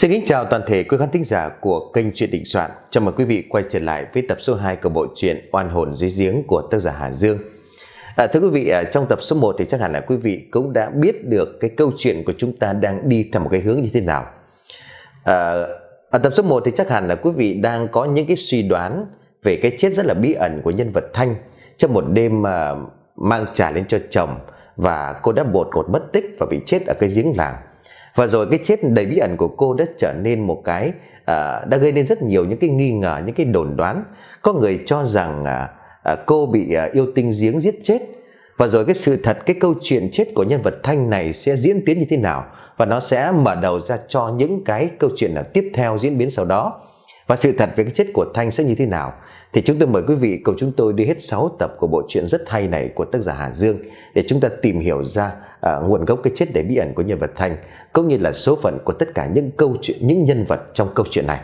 Xin kính chào toàn thể quý khán thính giả của kênh truyện Định Soạn. Chào mừng quý vị quay trở lại với tập số 2 của bộ truyện Oan hồn dưới giếng của tác giả Hà Dương. À, thưa quý vị, à, trong tập số 1 thì chắc hẳn là quý vị cũng đã biết được cái câu chuyện của chúng ta đang đi theo một cái hướng như thế nào. À, ở tập số 1 thì chắc hẳn là quý vị đang có những cái suy đoán về cái chết rất là bí ẩn của nhân vật Thanh trong một đêm mà mang trà lên cho chồng và cô đã bột cột mất tích và bị chết ở cái giếng làng và rồi cái chết đầy bí ẩn của cô đã trở nên một cái à, đã gây nên rất nhiều những cái nghi ngờ những cái đồn đoán có người cho rằng à, à, cô bị à, yêu tinh giếng giết chết và rồi cái sự thật cái câu chuyện chết của nhân vật thanh này sẽ diễn tiến như thế nào và nó sẽ mở đầu ra cho những cái câu chuyện là tiếp theo diễn biến sau đó và sự thật về cái chết của thanh sẽ như thế nào thì chúng tôi mời quý vị cùng chúng tôi đi hết 6 tập của bộ truyện rất hay này của tác giả Hà Dương để chúng ta tìm hiểu ra à, nguồn gốc cái chết đầy bí ẩn của nhân vật Thanh cũng như là số phận của tất cả những câu chuyện những nhân vật trong câu chuyện này.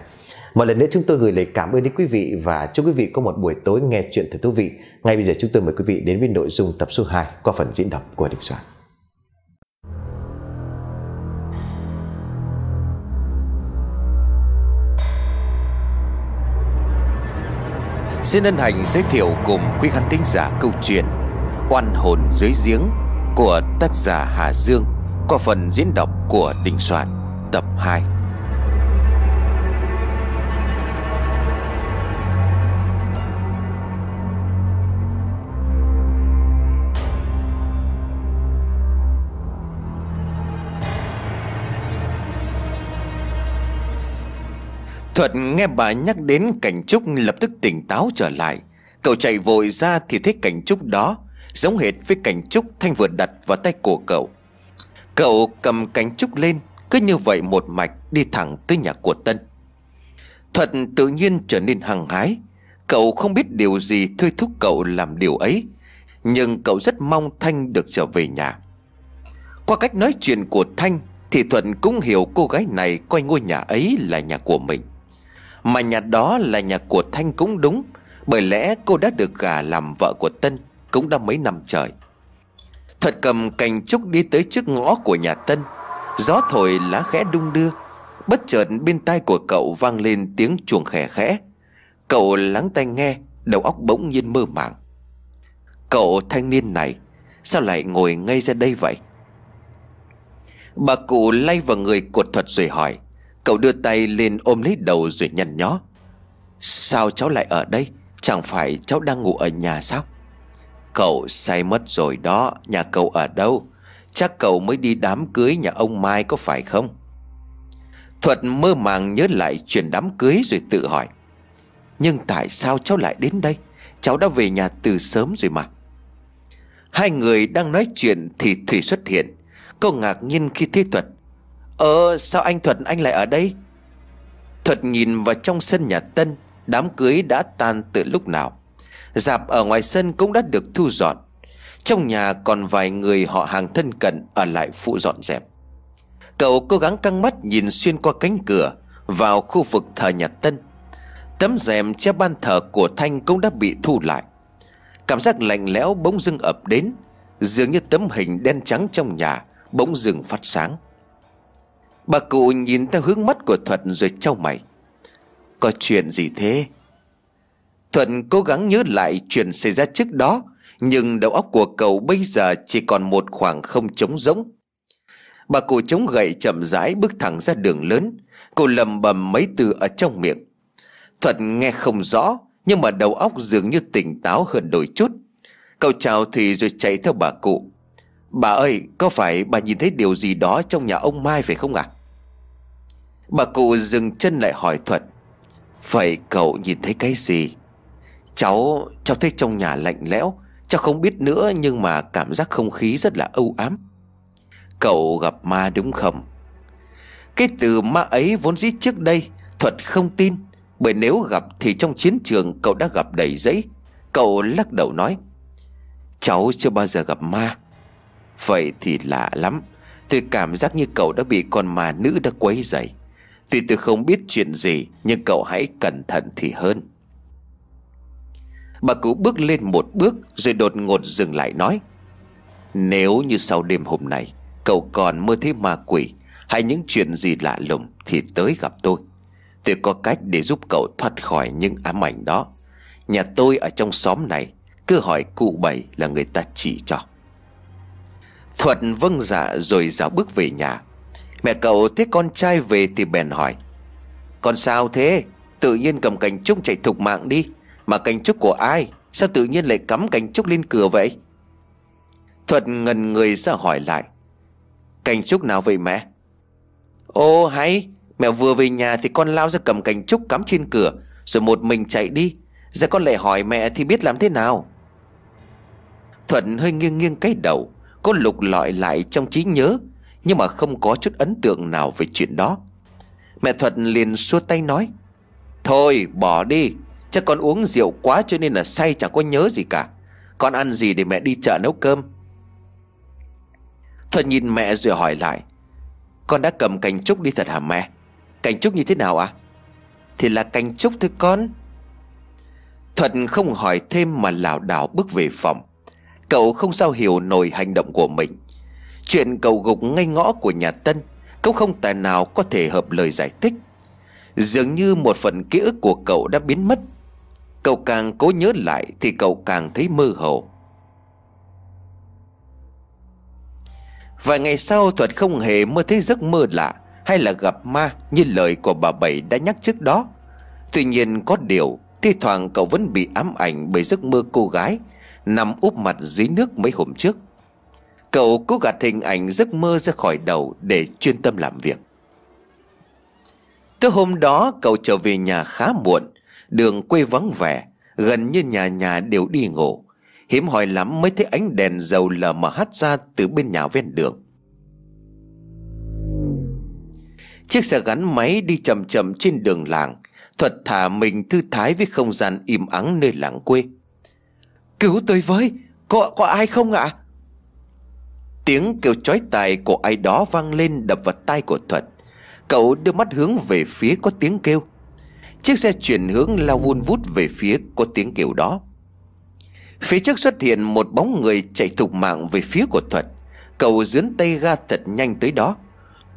Một lần nữa chúng tôi gửi lời cảm ơn đến quý vị và chúc quý vị có một buổi tối nghe chuyện thật thú vị. Ngay bây giờ chúng tôi mời quý vị đến với nội dung tập số 2 qua phần diễn đọc của Đình Soạn. Xin ân hành giới thiệu cùng quý khán thính giả câu chuyện Oan hồn dưới giếng của tác giả Hà Dương Có phần diễn đọc của Đình Soạn tập 2 Thuật nghe bà nhắc đến cảnh trúc lập tức tỉnh táo trở lại Cậu chạy vội ra thì thấy cảnh trúc đó Giống hệt với cảnh trúc Thanh vừa đặt vào tay của cậu Cậu cầm cảnh trúc lên Cứ như vậy một mạch đi thẳng tới nhà của Tân Thuật tự nhiên trở nên hăng hái Cậu không biết điều gì thôi thúc cậu làm điều ấy Nhưng cậu rất mong Thanh được trở về nhà Qua cách nói chuyện của Thanh Thì Thuận cũng hiểu cô gái này coi ngôi nhà ấy là nhà của mình mà nhà đó là nhà của Thanh cũng đúng Bởi lẽ cô đã được gà làm vợ của Tân Cũng đã mấy năm trời thật cầm cành trúc đi tới trước ngõ của nhà Tân Gió thổi lá khẽ đung đưa Bất chợt bên tai của cậu vang lên tiếng chuồng khẽ khẽ Cậu lắng tai nghe Đầu óc bỗng nhiên mơ màng Cậu thanh niên này Sao lại ngồi ngay ra đây vậy Bà cụ lay vào người cột thuật rồi hỏi Cậu đưa tay lên ôm lấy đầu rồi nhăn nhó Sao cháu lại ở đây Chẳng phải cháu đang ngủ ở nhà sao Cậu say mất rồi đó Nhà cậu ở đâu Chắc cậu mới đi đám cưới nhà ông Mai có phải không Thuật mơ màng nhớ lại chuyện đám cưới rồi tự hỏi Nhưng tại sao cháu lại đến đây Cháu đã về nhà từ sớm rồi mà Hai người đang nói chuyện thì Thủy xuất hiện Cô ngạc nhiên khi thấy Thuật Ờ sao anh Thuật anh lại ở đây Thuật nhìn vào trong sân nhà Tân Đám cưới đã tan từ lúc nào Dạp ở ngoài sân cũng đã được thu dọn Trong nhà còn vài người họ hàng thân cận Ở lại phụ dọn dẹp Cậu cố gắng căng mắt nhìn xuyên qua cánh cửa Vào khu vực thờ nhà Tân Tấm rèm che ban thờ của Thanh cũng đã bị thu lại Cảm giác lạnh lẽo bỗng dưng ập đến Dường như tấm hình đen trắng trong nhà Bỗng dưng phát sáng Bà cụ nhìn theo hướng mắt của thuận rồi trao mày Có chuyện gì thế thuận cố gắng nhớ lại chuyện xảy ra trước đó Nhưng đầu óc của cậu bây giờ chỉ còn một khoảng không trống rỗng Bà cụ chống gậy chậm rãi bước thẳng ra đường lớn Cô lầm bầm mấy từ ở trong miệng thuận nghe không rõ Nhưng mà đầu óc dường như tỉnh táo hơn đôi chút Cậu chào thì rồi chạy theo bà cụ Bà ơi có phải bà nhìn thấy điều gì đó trong nhà ông Mai phải không ạ à? Bà cụ dừng chân lại hỏi Thuật Vậy cậu nhìn thấy cái gì Cháu cháu thấy trong nhà lạnh lẽo Cháu không biết nữa nhưng mà cảm giác không khí rất là âu ám Cậu gặp ma đúng không Cái từ ma ấy vốn dĩ trước đây Thuật không tin Bởi nếu gặp thì trong chiến trường cậu đã gặp đầy giấy Cậu lắc đầu nói Cháu chưa bao giờ gặp ma Vậy thì lạ lắm Tôi cảm giác như cậu đã bị con ma nữ đã quấy dậy Tuy tôi không biết chuyện gì Nhưng cậu hãy cẩn thận thì hơn Bà cụ bước lên một bước Rồi đột ngột dừng lại nói Nếu như sau đêm hôm nay Cậu còn mơ thấy ma quỷ Hay những chuyện gì lạ lùng Thì tới gặp tôi Tôi có cách để giúp cậu thoát khỏi những ám ảnh đó Nhà tôi ở trong xóm này Cứ hỏi cụ bảy là người ta chỉ cho Thuật vâng dạ rồi dạo bước về nhà Mẹ cậu thấy con trai về thì bèn hỏi Con sao thế Tự nhiên cầm cành trúc chạy thục mạng đi Mà cành trúc của ai Sao tự nhiên lại cắm cành trúc lên cửa vậy Thuật ngần người ra hỏi lại Cành trúc nào vậy mẹ Ô hay Mẹ vừa về nhà thì con lao ra cầm cành trúc cắm trên cửa Rồi một mình chạy đi Giờ con lại hỏi mẹ thì biết làm thế nào Thuận hơi nghiêng nghiêng cái đầu Cô lục lọi lại trong trí nhớ Nhưng mà không có chút ấn tượng nào về chuyện đó Mẹ Thuật liền xua tay nói Thôi bỏ đi Chắc con uống rượu quá cho nên là say chẳng có nhớ gì cả Con ăn gì để mẹ đi chợ nấu cơm Thuật nhìn mẹ rồi hỏi lại Con đã cầm cành trúc đi thật hả mẹ Cành trúc như thế nào à Thì là cành trúc thôi con Thuật không hỏi thêm mà lảo đảo bước về phòng Cậu không sao hiểu nổi hành động của mình Chuyện cậu gục ngay ngõ của nhà Tân cũng không tài nào có thể hợp lời giải thích Dường như một phần ký ức của cậu đã biến mất Cậu càng cố nhớ lại thì cậu càng thấy mơ hồ Vài ngày sau Thuật không hề mơ thấy giấc mơ lạ Hay là gặp ma như lời của bà Bảy đã nhắc trước đó Tuy nhiên có điều Thi thoảng cậu vẫn bị ám ảnh bởi giấc mơ cô gái Nằm úp mặt dưới nước mấy hôm trước Cậu cố gạt hình ảnh giấc mơ ra khỏi đầu Để chuyên tâm làm việc Tới hôm đó cậu trở về nhà khá muộn Đường quê vắng vẻ Gần như nhà nhà đều đi ngủ Hiếm hỏi lắm mới thấy ánh đèn dầu lờ mờ hắt ra từ bên nhà ven đường Chiếc xe gắn máy đi chậm chậm trên đường làng Thuật thả mình thư thái với không gian im ắng nơi làng quê Cứu tôi với Có, có ai không ạ à? Tiếng kêu chói tai của ai đó vang lên đập vào tai của Thuật Cậu đưa mắt hướng về phía có tiếng kêu Chiếc xe chuyển hướng lao vun vút về phía có tiếng kêu đó Phía trước xuất hiện một bóng người chạy thục mạng về phía của Thuật Cậu dướn tay ga thật nhanh tới đó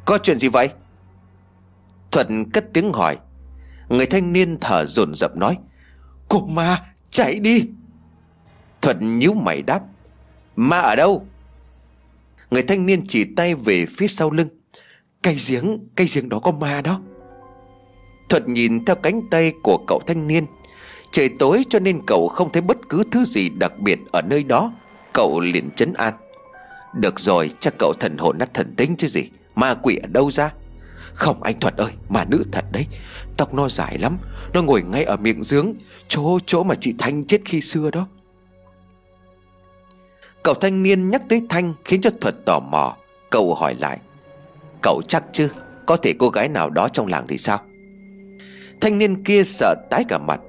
Có chuyện gì vậy? Thuật cất tiếng hỏi Người thanh niên thở dồn dập nói Cô ma chạy đi Thuật nhíu mày đáp Ma ở đâu Người thanh niên chỉ tay về phía sau lưng Cây giếng, cây giếng đó có ma đó Thuật nhìn theo cánh tay của cậu thanh niên Trời tối cho nên cậu không thấy bất cứ thứ gì đặc biệt ở nơi đó Cậu liền chấn an Được rồi chắc cậu thần hồn nát thần tính chứ gì Ma quỷ ở đâu ra Không anh Thuật ơi mà nữ thật đấy Tóc nó dài lắm Nó ngồi ngay ở miệng giếng Chỗ chỗ mà chị Thanh chết khi xưa đó Cậu thanh niên nhắc tới Thanh khiến cho Thuật tò mò Cậu hỏi lại Cậu chắc chứ Có thể cô gái nào đó trong làng thì sao Thanh niên kia sợ tái cả mặt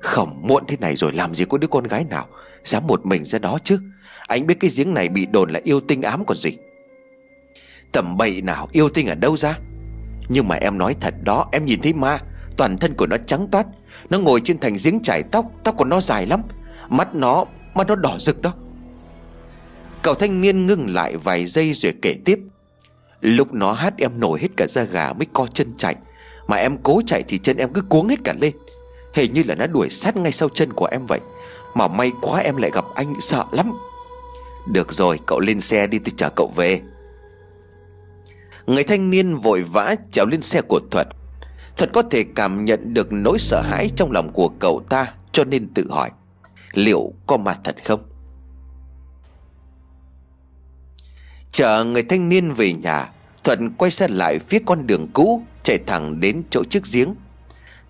Không muộn thế này rồi làm gì có đứa con gái nào Dám một mình ra đó chứ Anh biết cái giếng này bị đồn là yêu tinh ám còn gì Tầm bậy nào yêu tinh ở đâu ra Nhưng mà em nói thật đó Em nhìn thấy ma Toàn thân của nó trắng toát Nó ngồi trên thành giếng chải tóc Tóc của nó dài lắm Mắt nó Mắt nó đỏ rực đó Cậu thanh niên ngưng lại vài giây rồi kể tiếp Lúc nó hát em nổi hết cả da gà mới co chân chạy Mà em cố chạy thì chân em cứ cuống hết cả lên Hình như là nó đuổi sát ngay sau chân của em vậy Mà may quá em lại gặp anh sợ lắm Được rồi cậu lên xe đi tôi chở cậu về Người thanh niên vội vã trèo lên xe của Thuật thuật có thể cảm nhận được nỗi sợ hãi trong lòng của cậu ta Cho nên tự hỏi Liệu có mặt thật không Chờ người thanh niên về nhà Thuận quay xe lại phía con đường cũ Chạy thẳng đến chỗ chiếc giếng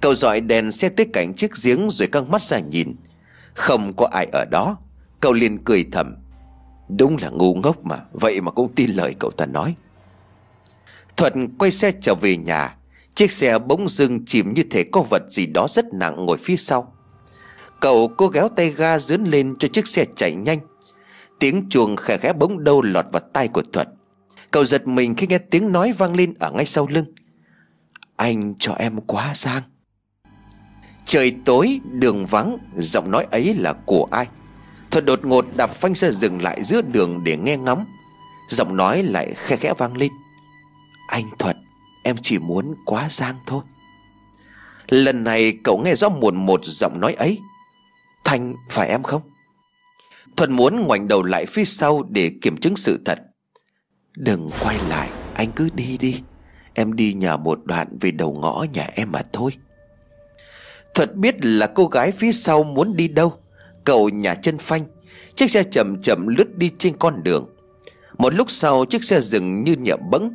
Cậu dọi đèn xe tới cảnh chiếc giếng Rồi căng mắt ra nhìn Không có ai ở đó Cậu liền cười thầm Đúng là ngu ngốc mà Vậy mà cũng tin lời cậu ta nói Thuận quay xe trở về nhà Chiếc xe bỗng dưng chìm như thể có vật gì đó rất nặng ngồi phía sau Cậu cố ghéo tay ga dướn lên cho chiếc xe chạy nhanh Tiếng chuông khẽ khẽ bỗng đâu lọt vào tai của Thuật Cậu giật mình khi nghe tiếng nói vang lên ở ngay sau lưng Anh cho em quá sang Trời tối, đường vắng, giọng nói ấy là của ai Thuật đột ngột đạp phanh xe dừng lại giữa đường để nghe ngóng Giọng nói lại khe khẽ vang lên Anh Thuật, em chỉ muốn quá giang thôi Lần này cậu nghe rõ muộn một giọng nói ấy Thành phải em không Thuận muốn ngoảnh đầu lại phía sau để kiểm chứng sự thật Đừng quay lại Anh cứ đi đi Em đi nhờ một đoạn về đầu ngõ nhà em mà thôi Thuật biết là cô gái phía sau muốn đi đâu cậu nhà chân phanh Chiếc xe chậm chậm lướt đi trên con đường Một lúc sau chiếc xe dừng như nhậm bẫng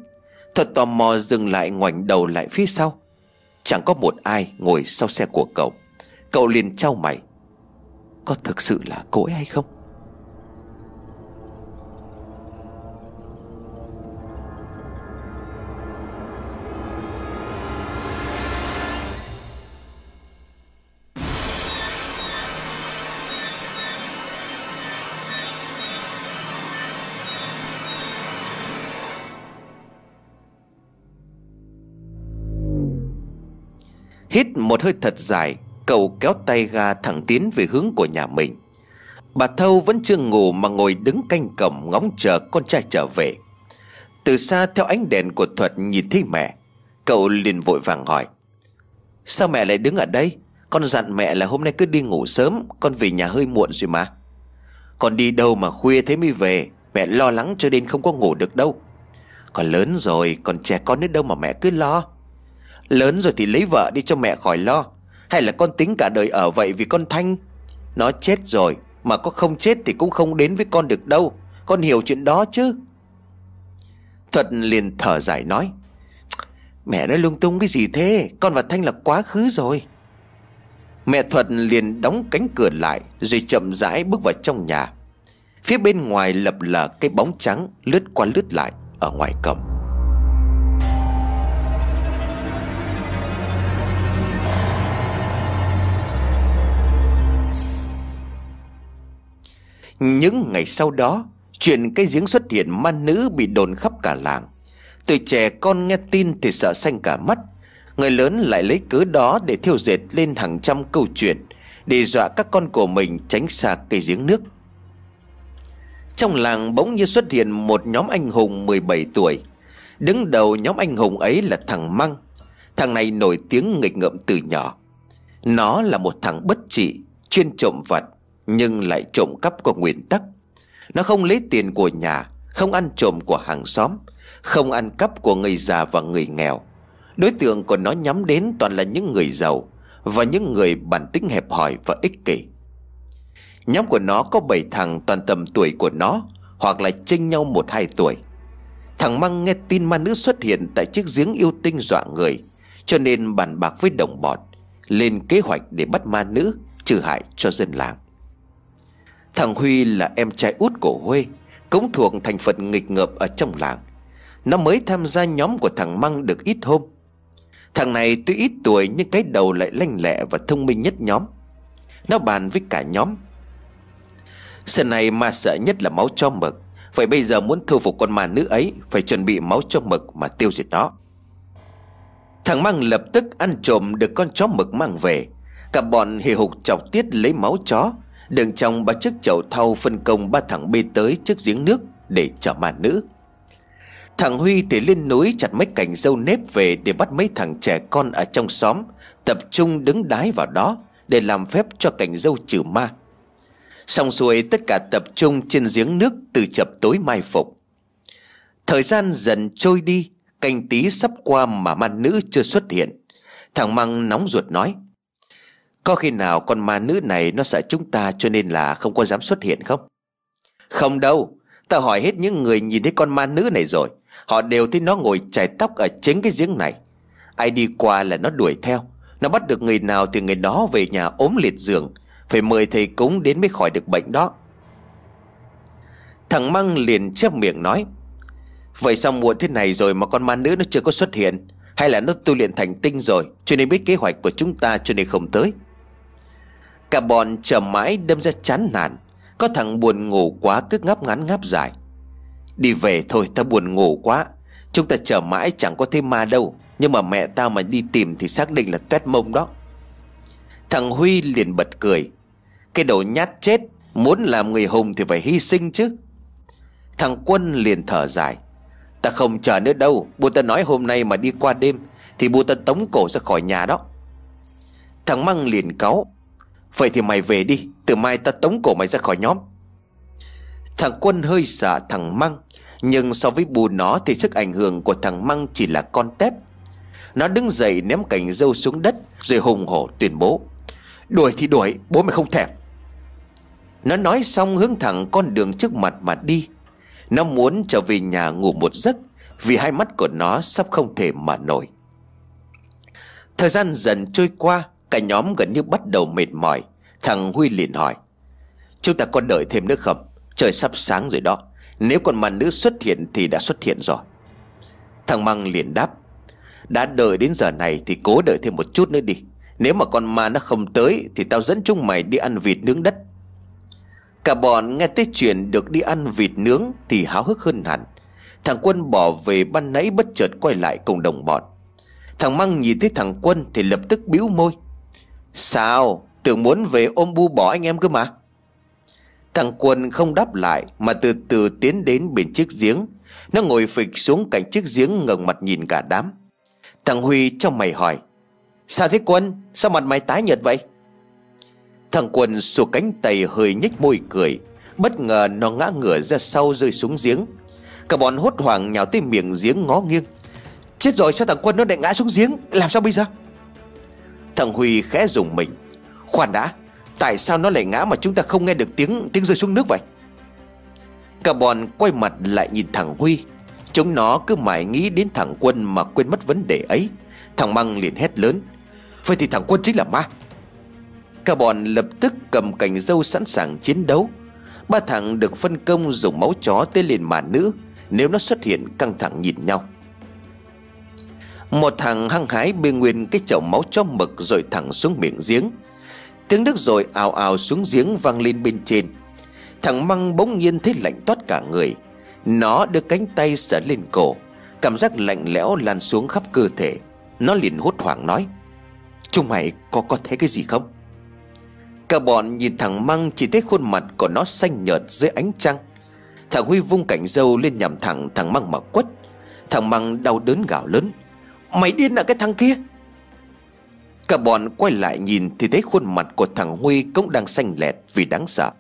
Thuật tò mò dừng lại ngoảnh đầu lại phía sau Chẳng có một ai ngồi sau xe của cậu Cậu liền trao mày Có thực sự là cô ấy hay không Hít một hơi thật dài Cậu kéo tay ga thẳng tiến về hướng của nhà mình Bà Thâu vẫn chưa ngủ mà ngồi đứng canh cổng ngóng chờ con trai trở về Từ xa theo ánh đèn của Thuật nhìn thấy mẹ Cậu liền vội vàng hỏi Sao mẹ lại đứng ở đây Con dặn mẹ là hôm nay cứ đi ngủ sớm Con về nhà hơi muộn rồi mà Con đi đâu mà khuya thế mới về Mẹ lo lắng cho nên không có ngủ được đâu Con lớn rồi còn trẻ con đến đâu mà mẹ cứ lo Lớn rồi thì lấy vợ đi cho mẹ khỏi lo Hay là con tính cả đời ở vậy vì con Thanh Nó chết rồi Mà có không chết thì cũng không đến với con được đâu Con hiểu chuyện đó chứ Thuật liền thở dài nói Mẹ nói lung tung cái gì thế Con và Thanh là quá khứ rồi Mẹ Thuật liền đóng cánh cửa lại Rồi chậm rãi bước vào trong nhà Phía bên ngoài lập lờ cái bóng trắng Lướt qua lướt lại Ở ngoài cổng Những ngày sau đó Chuyện cái giếng xuất hiện ma nữ bị đồn khắp cả làng Tuổi trẻ con nghe tin thì sợ xanh cả mắt Người lớn lại lấy cớ đó để thiêu dệt lên hàng trăm câu chuyện Để dọa các con của mình tránh xa cây giếng nước Trong làng bỗng như xuất hiện một nhóm anh hùng 17 tuổi Đứng đầu nhóm anh hùng ấy là thằng Măng Thằng này nổi tiếng nghịch ngợm từ nhỏ Nó là một thằng bất trị Chuyên trộm vật nhưng lại trộm cắp của nguyên tắc nó không lấy tiền của nhà không ăn trộm của hàng xóm không ăn cắp của người già và người nghèo đối tượng của nó nhắm đến toàn là những người giàu và những người bản tính hẹp hòi và ích kỷ nhóm của nó có bảy thằng toàn tầm tuổi của nó hoặc là chênh nhau một hai tuổi thằng măng nghe tin ma nữ xuất hiện tại chiếc giếng yêu tinh dọa người cho nên bàn bạc với đồng bọn lên kế hoạch để bắt ma nữ trừ hại cho dân làng Thằng Huy là em trai út của Huê Cũng thuộc thành phần nghịch ngợp ở trong làng Nó mới tham gia nhóm của thằng Măng được ít hôm Thằng này tuy ít tuổi nhưng cái đầu lại lanh lẹ và thông minh nhất nhóm Nó bàn với cả nhóm Sợ này mà sợ nhất là máu cho mực Vậy bây giờ muốn thu phục con ma nữ ấy Phải chuẩn bị máu cho mực mà tiêu diệt nó Thằng Măng lập tức ăn trộm được con chó mực mang về Cả bọn hì hục chọc tiết lấy máu chó đường trong ba chiếc chậu thau phân công ba thằng bê tới trước giếng nước để chở ma nữ Thằng Huy thì lên núi chặt mấy cành dâu nếp về để bắt mấy thằng trẻ con ở trong xóm Tập trung đứng đái vào đó để làm phép cho cành dâu trừ ma Xong xuôi tất cả tập trung trên giếng nước từ chập tối mai phục Thời gian dần trôi đi, canh tí sắp qua mà ma nữ chưa xuất hiện Thằng Măng nóng ruột nói có khi nào con ma nữ này nó sợ chúng ta cho nên là không có dám xuất hiện không? Không đâu, ta hỏi hết những người nhìn thấy con ma nữ này rồi Họ đều thấy nó ngồi chải tóc ở chính cái giếng này Ai đi qua là nó đuổi theo Nó bắt được người nào thì người đó về nhà ốm liệt giường Phải mời thầy cúng đến mới khỏi được bệnh đó Thằng Măng liền chép miệng nói Vậy sao muộn thế này rồi mà con ma nữ nó chưa có xuất hiện Hay là nó tu luyện thành tinh rồi Cho nên biết kế hoạch của chúng ta cho nên không tới Cả bọn chờ mãi đâm ra chán nản Có thằng buồn ngủ quá cứ ngáp ngắn ngáp dài Đi về thôi ta buồn ngủ quá Chúng ta chờ mãi chẳng có thấy ma đâu Nhưng mà mẹ tao mà đi tìm thì xác định là tuét mông đó Thằng Huy liền bật cười Cái đầu nhát chết Muốn làm người hùng thì phải hy sinh chứ Thằng Quân liền thở dài Ta không chờ nữa đâu Bố ta nói hôm nay mà đi qua đêm Thì bố ta tống cổ ra khỏi nhà đó Thằng Măng liền cáu Vậy thì mày về đi Từ mai ta tống cổ mày ra khỏi nhóm Thằng quân hơi sợ thằng măng Nhưng so với bù nó Thì sức ảnh hưởng của thằng măng chỉ là con tép Nó đứng dậy ném cành dâu xuống đất Rồi hùng hổ tuyên bố Đuổi thì đuổi bố mày không thèm Nó nói xong hướng thẳng con đường trước mặt mà đi Nó muốn trở về nhà ngủ một giấc Vì hai mắt của nó sắp không thể mà nổi Thời gian dần trôi qua Cả nhóm gần như bắt đầu mệt mỏi Thằng Huy liền hỏi Chúng ta có đợi thêm nữa không Trời sắp sáng rồi đó Nếu còn mà nữ xuất hiện thì đã xuất hiện rồi Thằng Măng liền đáp Đã đợi đến giờ này thì cố đợi thêm một chút nữa đi Nếu mà con ma nó không tới Thì tao dẫn chúng mày đi ăn vịt nướng đất Cả bọn nghe tới chuyện được đi ăn vịt nướng Thì háo hức hơn hẳn Thằng quân bỏ về ban nãy bất chợt quay lại cùng đồng bọn Thằng Măng nhìn thấy thằng quân thì lập tức bĩu môi Sao? Tưởng muốn về ôm bu bỏ anh em cơ mà. Thằng quân không đáp lại mà từ từ tiến đến bên chiếc giếng. Nó ngồi phịch xuống cạnh chiếc giếng ngẩng mặt nhìn cả đám. Thằng Huy trong mày hỏi. Sao thế quân? Sao mặt mày tái nhợt vậy? Thằng quân xù cánh tay hơi nhếch môi cười. Bất ngờ nó ngã ngửa ra sau rơi xuống giếng. Cả bọn hốt hoảng nhào tới miệng giếng ngó nghiêng. Chết rồi sao thằng quân nó lại ngã xuống giếng? Làm sao bây giờ? Thằng Huy khẽ dùng mình Khoan đã Tại sao nó lại ngã mà chúng ta không nghe được tiếng tiếng rơi xuống nước vậy Cả bọn quay mặt lại nhìn thằng Huy Chúng nó cứ mãi nghĩ đến thằng Quân mà quên mất vấn đề ấy Thằng Măng liền hét lớn Vậy thì thằng Quân chính là ma Cả bọn lập tức cầm cành dâu sẵn sàng chiến đấu Ba thằng được phân công dùng máu chó tới liền mà nữ Nếu nó xuất hiện căng thẳng nhìn nhau một thằng hăng hái bê nguyên cái chậu máu cho mực rồi thẳng xuống miệng giếng Tiếng nước rồi ào ào xuống giếng vang lên bên trên Thằng măng bỗng nhiên thấy lạnh toát cả người Nó đưa cánh tay sờ lên cổ Cảm giác lạnh lẽo lan xuống khắp cơ thể Nó liền hốt hoảng nói Chúng mày có có thấy cái gì không? Cả bọn nhìn thằng măng chỉ thấy khuôn mặt của nó xanh nhợt dưới ánh trăng Thằng Huy vung cảnh dâu lên nhằm thẳng thằng măng mà quất Thằng măng đau đớn gào lớn Mày điên à cái thằng kia Cả bọn quay lại nhìn Thì thấy khuôn mặt của thằng Huy Cũng đang xanh lẹt vì đáng sợ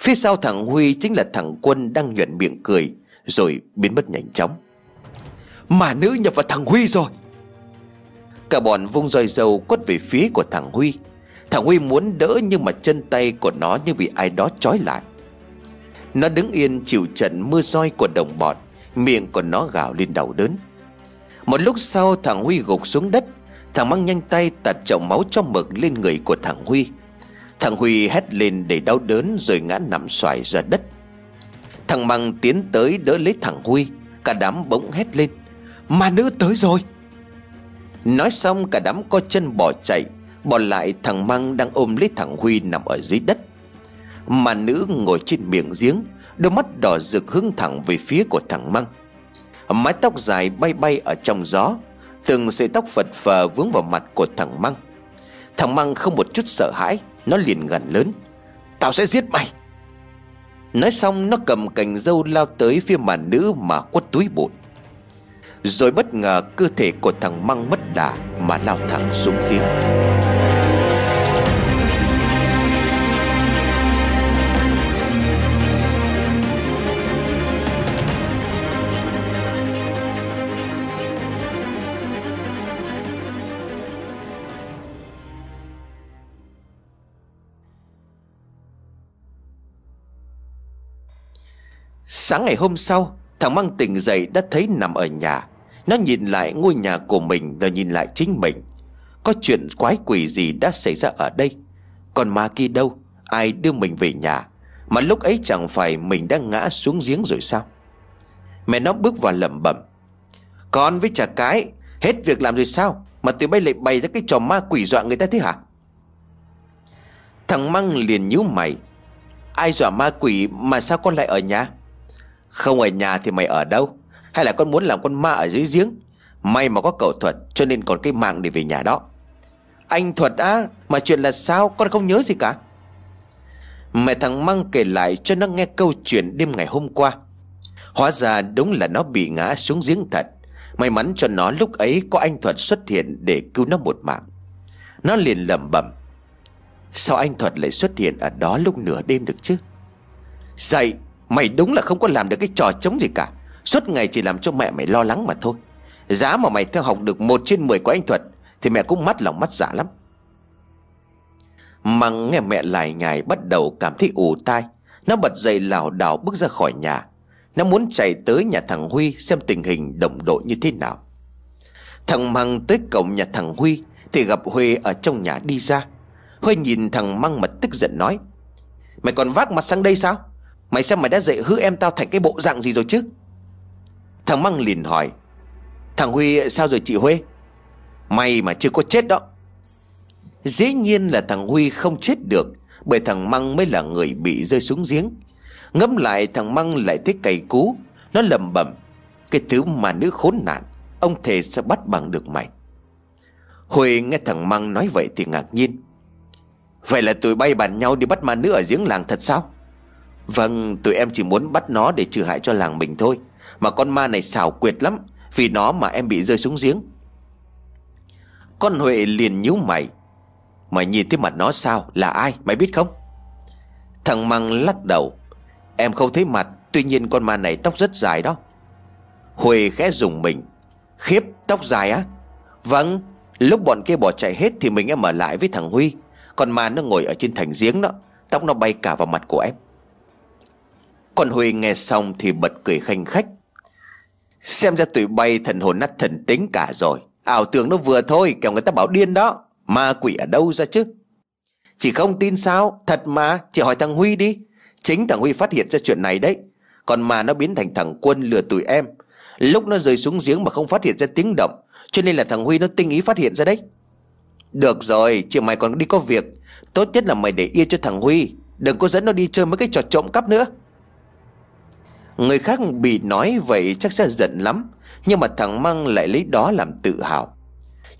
Phía sau thằng Huy chính là thằng Quân Đang nhuận miệng cười Rồi biến mất nhanh chóng Mà nữ nhập vào thằng Huy rồi Cả bọn vung roi dầu quất về phía của thằng Huy Thằng Huy muốn đỡ nhưng mà chân tay của nó như bị ai đó trói lại Nó đứng yên chịu trận mưa roi của đồng bọn Miệng của nó gào lên đau đớn một lúc sau thằng Huy gục xuống đất Thằng mang nhanh tay tạt chậu máu cho mực lên người của thằng Huy Thằng Huy hét lên để đau đớn rồi ngã nằm xoài ra đất Thằng Măng tiến tới đỡ lấy thằng Huy Cả đám bỗng hét lên Ma nữ tới rồi Nói xong cả đám co chân bỏ chạy Bỏ lại thằng Măng đang ôm lấy thằng Huy nằm ở dưới đất Ma nữ ngồi trên miệng giếng Đôi mắt đỏ rực hướng thẳng về phía của thằng Măng Mái tóc dài bay bay ở trong gió Từng sợi tóc phật phờ vướng vào mặt của thằng Măng Thằng Măng không một chút sợ hãi Nó liền gần lớn Tao sẽ giết mày Nói xong nó cầm cành dâu lao tới phía màn nữ mà quất túi bụi Rồi bất ngờ cơ thể của thằng Măng mất đà mà lao thẳng xuống giếng Sáng ngày hôm sau Thằng Măng tỉnh dậy đã thấy nằm ở nhà Nó nhìn lại ngôi nhà của mình Rồi nhìn lại chính mình Có chuyện quái quỷ gì đã xảy ra ở đây Còn ma kia đâu Ai đưa mình về nhà Mà lúc ấy chẳng phải mình đã ngã xuống giếng rồi sao Mẹ nó bước vào lẩm bẩm Con với chả cái Hết việc làm rồi sao Mà tụi bay lại bày ra cái trò ma quỷ dọa người ta thế hả Thằng Măng liền nhíu mày Ai dọa ma quỷ mà sao con lại ở nhà không ở nhà thì mày ở đâu Hay là con muốn làm con ma ở dưới giếng May mà có cậu thuật cho nên còn cái mạng để về nhà đó Anh thuật á Mà chuyện là sao con không nhớ gì cả Mẹ thằng Măng kể lại cho nó nghe câu chuyện đêm ngày hôm qua Hóa ra đúng là nó bị ngã xuống giếng thật May mắn cho nó lúc ấy có anh Thuật xuất hiện để cứu nó một mạng Nó liền lẩm bẩm Sao anh Thuật lại xuất hiện ở đó lúc nửa đêm được chứ Dậy Mày đúng là không có làm được cái trò chống gì cả Suốt ngày chỉ làm cho mẹ mày lo lắng mà thôi Giá mà mày theo học được một trên 10 của anh Thuật Thì mẹ cũng mắt lòng mắt giả dạ lắm Mằng nghe mẹ lại nhài bắt đầu cảm thấy ủ tai Nó bật dậy lảo đảo bước ra khỏi nhà Nó muốn chạy tới nhà thằng Huy xem tình hình đồng đội như thế nào Thằng Măng tới cổng nhà thằng Huy Thì gặp Huy ở trong nhà đi ra Huy nhìn thằng Măng mà tức giận nói Mày còn vác mặt sang đây sao Mày xem mày đã dạy hư em tao thành cái bộ dạng gì rồi chứ Thằng Măng liền hỏi Thằng Huy sao rồi chị Huê May mà chưa có chết đó Dĩ nhiên là thằng Huy không chết được Bởi thằng Măng mới là người bị rơi xuống giếng Ngẫm lại thằng Măng lại thích cày cú Nó lầm bẩm Cái thứ mà nữ khốn nạn Ông thề sẽ bắt bằng được mày Huy nghe thằng Măng nói vậy thì ngạc nhiên Vậy là tụi bay bàn nhau đi bắt ma nữ ở giếng làng thật sao Vâng tụi em chỉ muốn bắt nó để trừ hại cho làng mình thôi Mà con ma này xảo quyệt lắm Vì nó mà em bị rơi xuống giếng Con Huệ liền nhíu mày Mày nhìn thấy mặt nó sao Là ai mày biết không Thằng Măng lắc đầu Em không thấy mặt Tuy nhiên con ma này tóc rất dài đó Huệ khẽ dùng mình Khiếp tóc dài á Vâng Lúc bọn kia bỏ chạy hết Thì mình em ở lại với thằng Huy Con ma nó ngồi ở trên thành giếng đó Tóc nó bay cả vào mặt của em còn Huy nghe xong thì bật cười khanh khách Xem ra tụi bay thần hồn nát thần tính cả rồi Ảo tưởng nó vừa thôi kèo người ta bảo điên đó Ma quỷ ở đâu ra chứ chỉ không tin sao Thật mà Chị hỏi thằng Huy đi Chính thằng Huy phát hiện ra chuyện này đấy Còn mà nó biến thành thằng quân lừa tụi em Lúc nó rơi xuống giếng mà không phát hiện ra tiếng động Cho nên là thằng Huy nó tinh ý phát hiện ra đấy Được rồi Chị mày còn đi có việc Tốt nhất là mày để yên cho thằng Huy Đừng có dẫn nó đi chơi mấy cái trò trộm cắp nữa Người khác bị nói vậy chắc sẽ giận lắm Nhưng mà thằng Măng lại lấy đó làm tự hào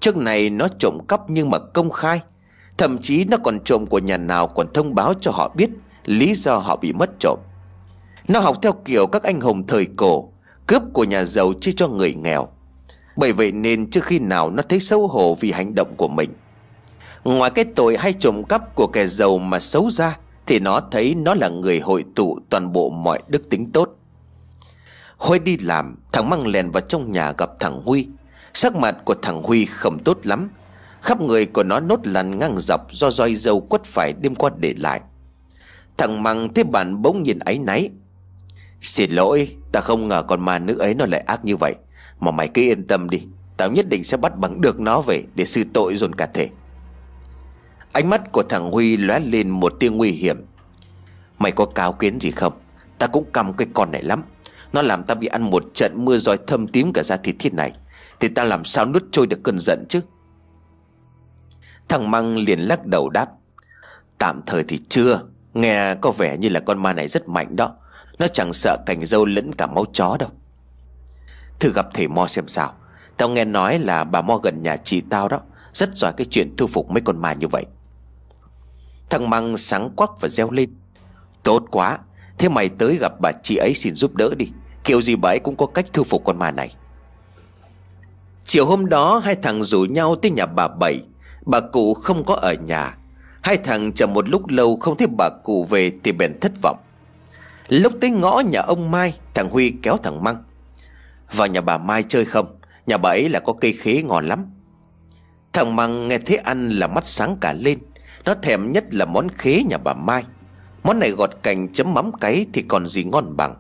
Trước này nó trộm cắp nhưng mà công khai Thậm chí nó còn trộm của nhà nào còn thông báo cho họ biết Lý do họ bị mất trộm Nó học theo kiểu các anh hùng thời cổ Cướp của nhà giàu chia cho người nghèo Bởi vậy nên trước khi nào nó thấy xấu hổ vì hành động của mình Ngoài cái tội hay trộm cắp của kẻ giàu mà xấu ra Thì nó thấy nó là người hội tụ toàn bộ mọi đức tính tốt Huy đi làm Thằng Măng lèn vào trong nhà gặp thằng Huy Sắc mặt của thằng Huy không tốt lắm Khắp người của nó nốt lằn ngang dọc Do roi dâu quất phải đêm qua để lại Thằng Măng thấy bạn bỗng nhìn áy náy Xin lỗi Ta không ngờ con ma nữ ấy nó lại ác như vậy Mà mày cứ yên tâm đi Tao nhất định sẽ bắt bằng được nó về Để sư tội dồn cả thể Ánh mắt của thằng Huy lóe lên một tia nguy hiểm Mày có cáo kiến gì không Ta cũng cầm cái con này lắm nó làm ta bị ăn một trận mưa giói thâm tím cả da thịt thiết này Thì ta làm sao nuốt trôi được cơn giận chứ Thằng Măng liền lắc đầu đáp Tạm thời thì chưa Nghe có vẻ như là con ma này rất mạnh đó Nó chẳng sợ cành dâu lẫn cả máu chó đâu Thử gặp thầy Mo xem sao Tao nghe nói là bà Mo gần nhà chị tao đó Rất giỏi cái chuyện thu phục mấy con ma như vậy Thằng Măng sáng quắc và reo lên Tốt quá Thế mày tới gặp bà chị ấy xin giúp đỡ đi Kiểu gì bà ấy cũng có cách thu phục con ma này Chiều hôm đó hai thằng rủ nhau tới nhà bà Bảy Bà cụ không có ở nhà Hai thằng chờ một lúc lâu không thấy bà cụ về thì bèn thất vọng Lúc tới ngõ nhà ông Mai Thằng Huy kéo thằng Măng Vào nhà bà Mai chơi không Nhà bà ấy là có cây khế ngon lắm Thằng Măng nghe thấy ăn là mắt sáng cả lên Nó thèm nhất là món khế nhà bà Mai Món này gọt cành chấm mắm cấy thì còn gì ngon bằng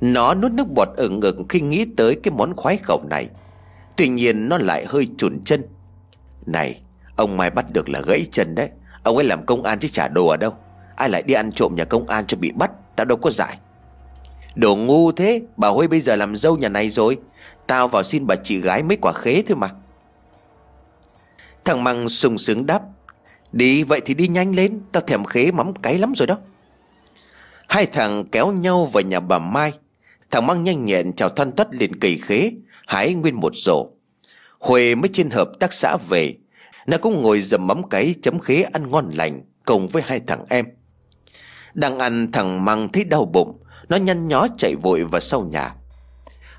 Nó nuốt nước bọt ửng ngực khi nghĩ tới cái món khoái khẩu này Tuy nhiên nó lại hơi chùn chân Này Ông Mai bắt được là gãy chân đấy Ông ấy làm công an chứ trả đồ ở đâu Ai lại đi ăn trộm nhà công an cho bị bắt Tao đâu có giải. Đồ ngu thế Bà Huy bây giờ làm dâu nhà này rồi Tao vào xin bà chị gái mấy quả khế thôi mà Thằng Măng sung sướng đáp Đi vậy thì đi nhanh lên Tao thèm khế mắm cái lắm rồi đó Hai thằng kéo nhau vào nhà bà Mai Thằng mang nhanh nhẹn chào thoăn thoắt liền cầy khế Hái nguyên một rổ Huệ mới trên hợp tác xã về Nó cũng ngồi dầm mắm cái chấm khế ăn ngon lành Cùng với hai thằng em Đang ăn thằng măng thấy đau bụng Nó nhăn nhó chạy vội vào sau nhà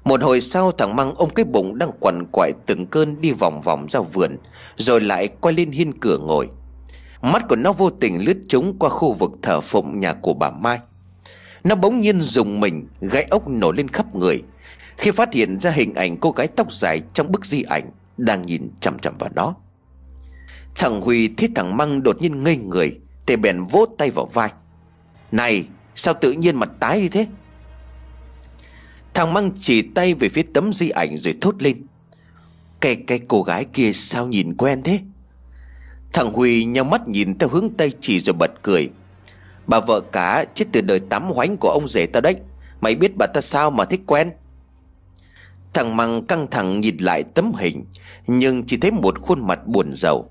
Một hồi sau thằng măng ôm cái bụng đang quằn quại từng cơn đi vòng vòng ra vườn Rồi lại quay lên hiên cửa ngồi Mắt của nó vô tình lướt trúng qua khu vực thờ phụng nhà của bà Mai Nó bỗng nhiên dùng mình Gãy ốc nổi lên khắp người Khi phát hiện ra hình ảnh cô gái tóc dài Trong bức di ảnh Đang nhìn chằm chằm vào nó Thằng Huy thấy thằng Măng đột nhiên ngây người Thì bèn vỗ tay vào vai Này sao tự nhiên mặt tái đi thế Thằng Măng chỉ tay về phía tấm di ảnh rồi thốt lên Cái cái cô gái kia sao nhìn quen thế Thằng Huy nhau mắt nhìn theo hướng Tây chỉ rồi bật cười Bà vợ cả chết từ đời tắm hoánh của ông rể ta đấy Mày biết bà ta sao mà thích quen Thằng Măng căng thẳng nhìn lại tấm hình Nhưng chỉ thấy một khuôn mặt buồn rầu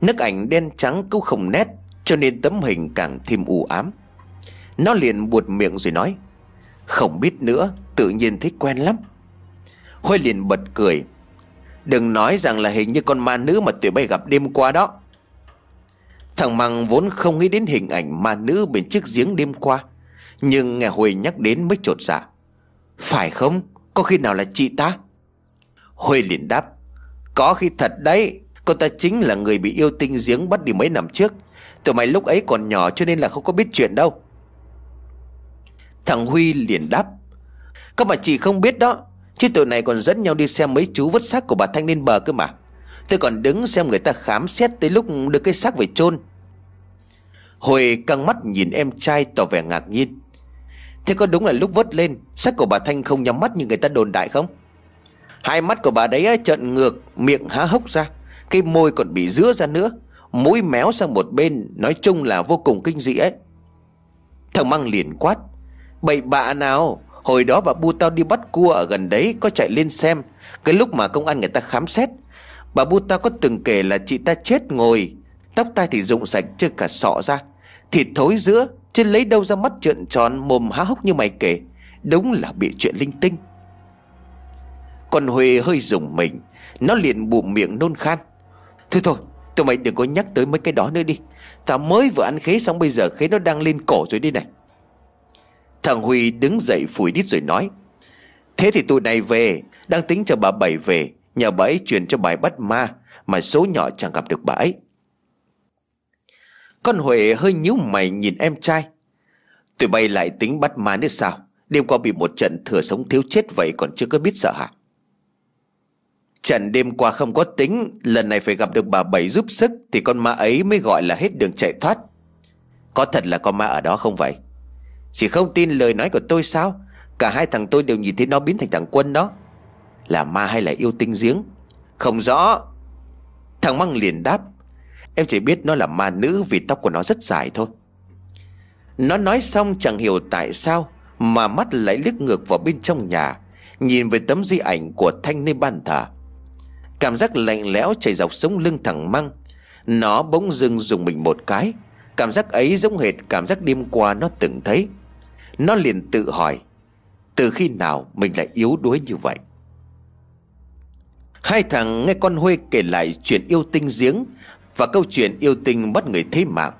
Nước ảnh đen trắng cũng không nét Cho nên tấm hình càng thêm u ám Nó liền buột miệng rồi nói Không biết nữa Tự nhiên thích quen lắm Huy liền bật cười Đừng nói rằng là hình như con ma nữ mà tụi bay gặp đêm qua đó Thằng Măng vốn không nghĩ đến hình ảnh ma nữ bên chiếc giếng đêm qua Nhưng nghe Huệ nhắc đến mới trột dạ Phải không? Có khi nào là chị ta? Huệ liền đáp Có khi thật đấy Cô ta chính là người bị yêu tinh giếng bắt đi mấy năm trước Tụi mày lúc ấy còn nhỏ cho nên là không có biết chuyện đâu Thằng Huy liền đáp Các mà chị không biết đó Chứ tụi này còn dẫn nhau đi xem mấy chú vứt xác của bà Thanh lên bờ cơ mà Tôi còn đứng xem người ta khám xét tới lúc đưa cái xác về chôn Hồi căng mắt nhìn em trai tỏ vẻ ngạc nhiên Thế có đúng là lúc vớt lên xác của bà Thanh không nhắm mắt như người ta đồn đại không Hai mắt của bà đấy trợn ngược Miệng há hốc ra Cái môi còn bị rứa ra nữa Mũi méo sang một bên Nói chung là vô cùng kinh dị ấy Thằng Măng liền quát Bậy bạ nào Hồi đó bà bu tao đi bắt cua ở gần đấy Có chạy lên xem Cái lúc mà công an người ta khám xét Bà ta có từng kể là chị ta chết ngồi Tóc tai thì rụng sạch chưa cả sọ ra Thịt thối giữa Chứ lấy đâu ra mắt trợn tròn mồm há hốc như mày kể Đúng là bị chuyện linh tinh Còn huy hơi rùng mình Nó liền bụng miệng nôn khan Thôi thôi tụi mày đừng có nhắc tới mấy cái đó nữa đi Tao mới vừa ăn khế xong bây giờ khế nó đang lên cổ rồi đi này Thằng Huy đứng dậy phủi đít rồi nói Thế thì tụi này về Đang tính chờ bà Bảy về Nhờ bà ấy chuyển cho bà bắt ma Mà số nhỏ chẳng gặp được bà ấy Con Huệ hơi nhíu mày nhìn em trai Tụi bay lại tính bắt ma nữa sao Đêm qua bị một trận thừa sống thiếu chết vậy còn chưa có biết sợ hả Trận đêm qua không có tính Lần này phải gặp được bà Bảy giúp sức Thì con ma ấy mới gọi là hết đường chạy thoát Có thật là con ma ở đó không vậy Chỉ không tin lời nói của tôi sao Cả hai thằng tôi đều nhìn thấy nó biến thành thằng quân đó là ma hay là yêu tinh giếng Không rõ Thằng Măng liền đáp Em chỉ biết nó là ma nữ vì tóc của nó rất dài thôi Nó nói xong chẳng hiểu tại sao Mà mắt lại liếc ngược vào bên trong nhà Nhìn về tấm di ảnh của Thanh nơi bàn thờ Cảm giác lạnh lẽo chảy dọc sống lưng thẳng măng Nó bỗng dưng dùng mình một cái Cảm giác ấy giống hệt cảm giác đêm qua nó từng thấy Nó liền tự hỏi Từ khi nào mình lại yếu đuối như vậy Hai thằng nghe con Huê kể lại chuyện yêu tinh giếng Và câu chuyện yêu tinh bắt người thế mạng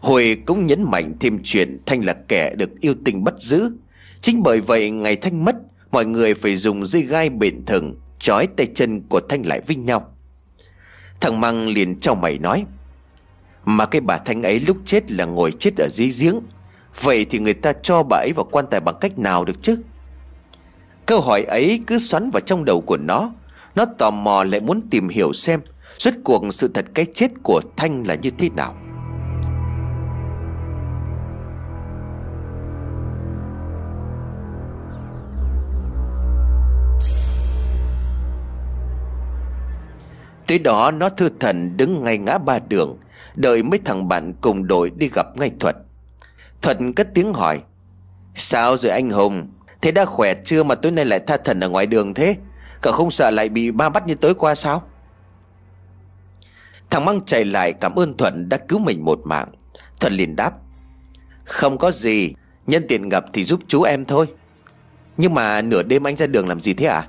Huê cũng nhấn mạnh thêm chuyện Thanh là kẻ được yêu tinh bắt giữ Chính bởi vậy ngày Thanh mất Mọi người phải dùng dây gai bền thừng Trói tay chân của Thanh lại với nhau Thằng Măng liền trao mày nói Mà cái bà Thanh ấy lúc chết là ngồi chết ở dưới giếng Vậy thì người ta cho bà ấy vào quan tài bằng cách nào được chứ Câu hỏi ấy cứ xoắn vào trong đầu của nó nó tò mò lại muốn tìm hiểu xem Rốt cuộc sự thật cái chết của Thanh là như thế nào Tới đó nó thư thần đứng ngay ngã ba đường Đợi mấy thằng bạn cùng đội đi gặp ngay Thuật Thuật cất tiếng hỏi Sao rồi anh Hùng Thế đã khỏe chưa mà tối nay lại tha thần ở ngoài đường thế Cậu không sợ lại bị ba bắt như tối qua sao Thằng Măng chạy lại cảm ơn Thuận đã cứu mình một mạng Thuận liền đáp Không có gì Nhân tiện gặp thì giúp chú em thôi Nhưng mà nửa đêm anh ra đường làm gì thế à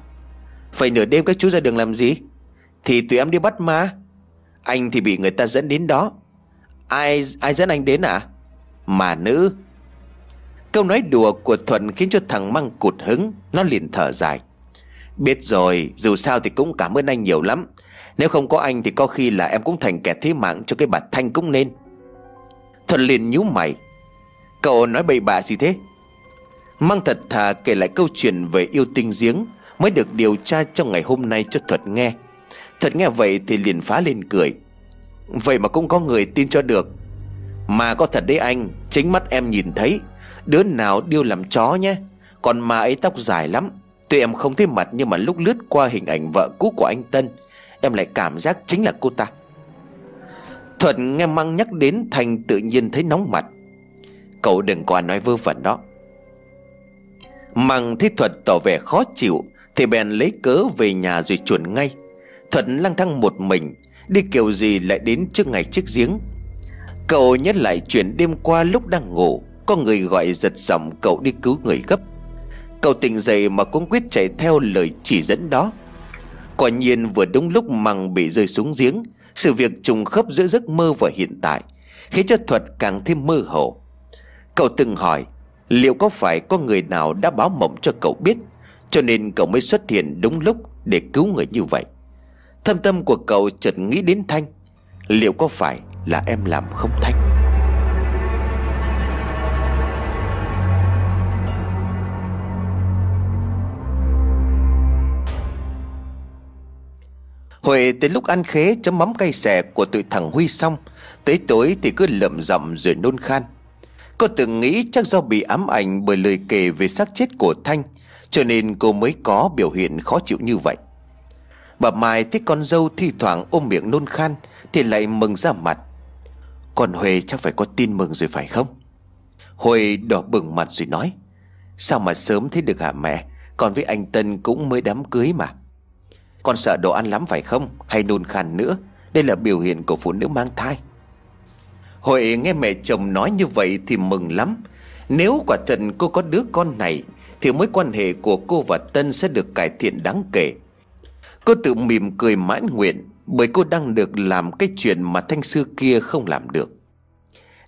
Vậy nửa đêm các chú ra đường làm gì Thì tụi em đi bắt mà Anh thì bị người ta dẫn đến đó Ai ai dẫn anh đến à Mà nữ Câu nói đùa của Thuận khiến cho thằng Măng cụt hứng Nó liền thở dài Biết rồi dù sao thì cũng cảm ơn anh nhiều lắm Nếu không có anh thì có khi là em cũng thành kẻ thế mạng cho cái bà Thanh cũng nên Thuận liền nhíu mày Cậu nói bậy bạ gì thế Mang thật thà kể lại câu chuyện về yêu tinh giếng Mới được điều tra trong ngày hôm nay cho Thuật nghe Thuật nghe vậy thì liền phá lên cười Vậy mà cũng có người tin cho được Mà có thật đấy anh Chính mắt em nhìn thấy Đứa nào điêu làm chó nhé Còn ma ấy tóc dài lắm Tuy em không thấy mặt nhưng mà lúc lướt qua hình ảnh vợ cũ của anh Tân Em lại cảm giác chính là cô ta thuận nghe măng nhắc đến Thành tự nhiên thấy nóng mặt Cậu đừng có nói vơ vẩn đó Măng thấy Thuật tỏ vẻ khó chịu Thì bèn lấy cớ về nhà rồi chuẩn ngay thuận lang thang một mình Đi kiểu gì lại đến trước ngày trước giếng Cậu nhớ lại chuyện đêm qua lúc đang ngủ Có người gọi giật giọng cậu đi cứu người gấp Cậu tỉnh dậy mà cũng quyết chạy theo lời chỉ dẫn đó Quả nhiên vừa đúng lúc mằng bị rơi xuống giếng Sự việc trùng khớp giữa giấc mơ và hiện tại Khiến cho Thuật càng thêm mơ hồ Cậu từng hỏi Liệu có phải có người nào đã báo mộng cho cậu biết Cho nên cậu mới xuất hiện đúng lúc để cứu người như vậy Thâm tâm của cậu chợt nghĩ đến Thanh Liệu có phải là em làm không Thanh Huệ tới lúc ăn khế chấm mắm cay xè của tụi thằng Huy xong Tới tối thì cứ lậm rậm rồi nôn khan Cô từng nghĩ chắc do bị ám ảnh bởi lời kể về xác chết của Thanh Cho nên cô mới có biểu hiện khó chịu như vậy Bà Mai thấy con dâu thi thoảng ôm miệng nôn khan Thì lại mừng ra mặt Còn Huệ chắc phải có tin mừng rồi phải không Huệ đỏ bừng mặt rồi nói Sao mà sớm thấy được hả mẹ Còn với anh Tân cũng mới đám cưới mà con sợ đồ ăn lắm phải không Hay nôn khan nữa Đây là biểu hiện của phụ nữ mang thai Hội nghe mẹ chồng nói như vậy thì mừng lắm Nếu quả thật cô có đứa con này Thì mối quan hệ của cô và Tân sẽ được cải thiện đáng kể Cô tự mỉm cười mãn nguyện Bởi cô đang được làm cái chuyện mà thanh xưa kia không làm được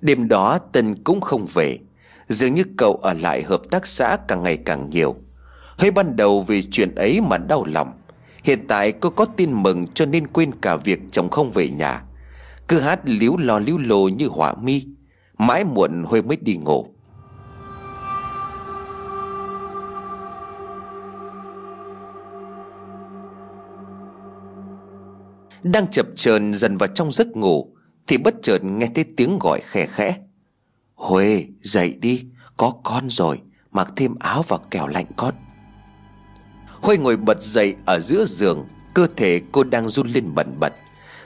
Đêm đó Tân cũng không về Dường như cậu ở lại hợp tác xã càng ngày càng nhiều Hơi ban đầu vì chuyện ấy mà đau lòng Hiện tại cô có tin mừng cho nên quên cả việc chồng không về nhà Cứ hát líu lo líu lồ như họa mi Mãi muộn Huê mới đi ngủ Đang chập chờn dần vào trong giấc ngủ Thì bất chợt nghe thấy tiếng gọi khẽ khẽ Huê dậy đi Có con rồi Mặc thêm áo và kẻo lạnh con Khôi ngồi bật dậy ở giữa giường Cơ thể cô đang run lên bẩn bật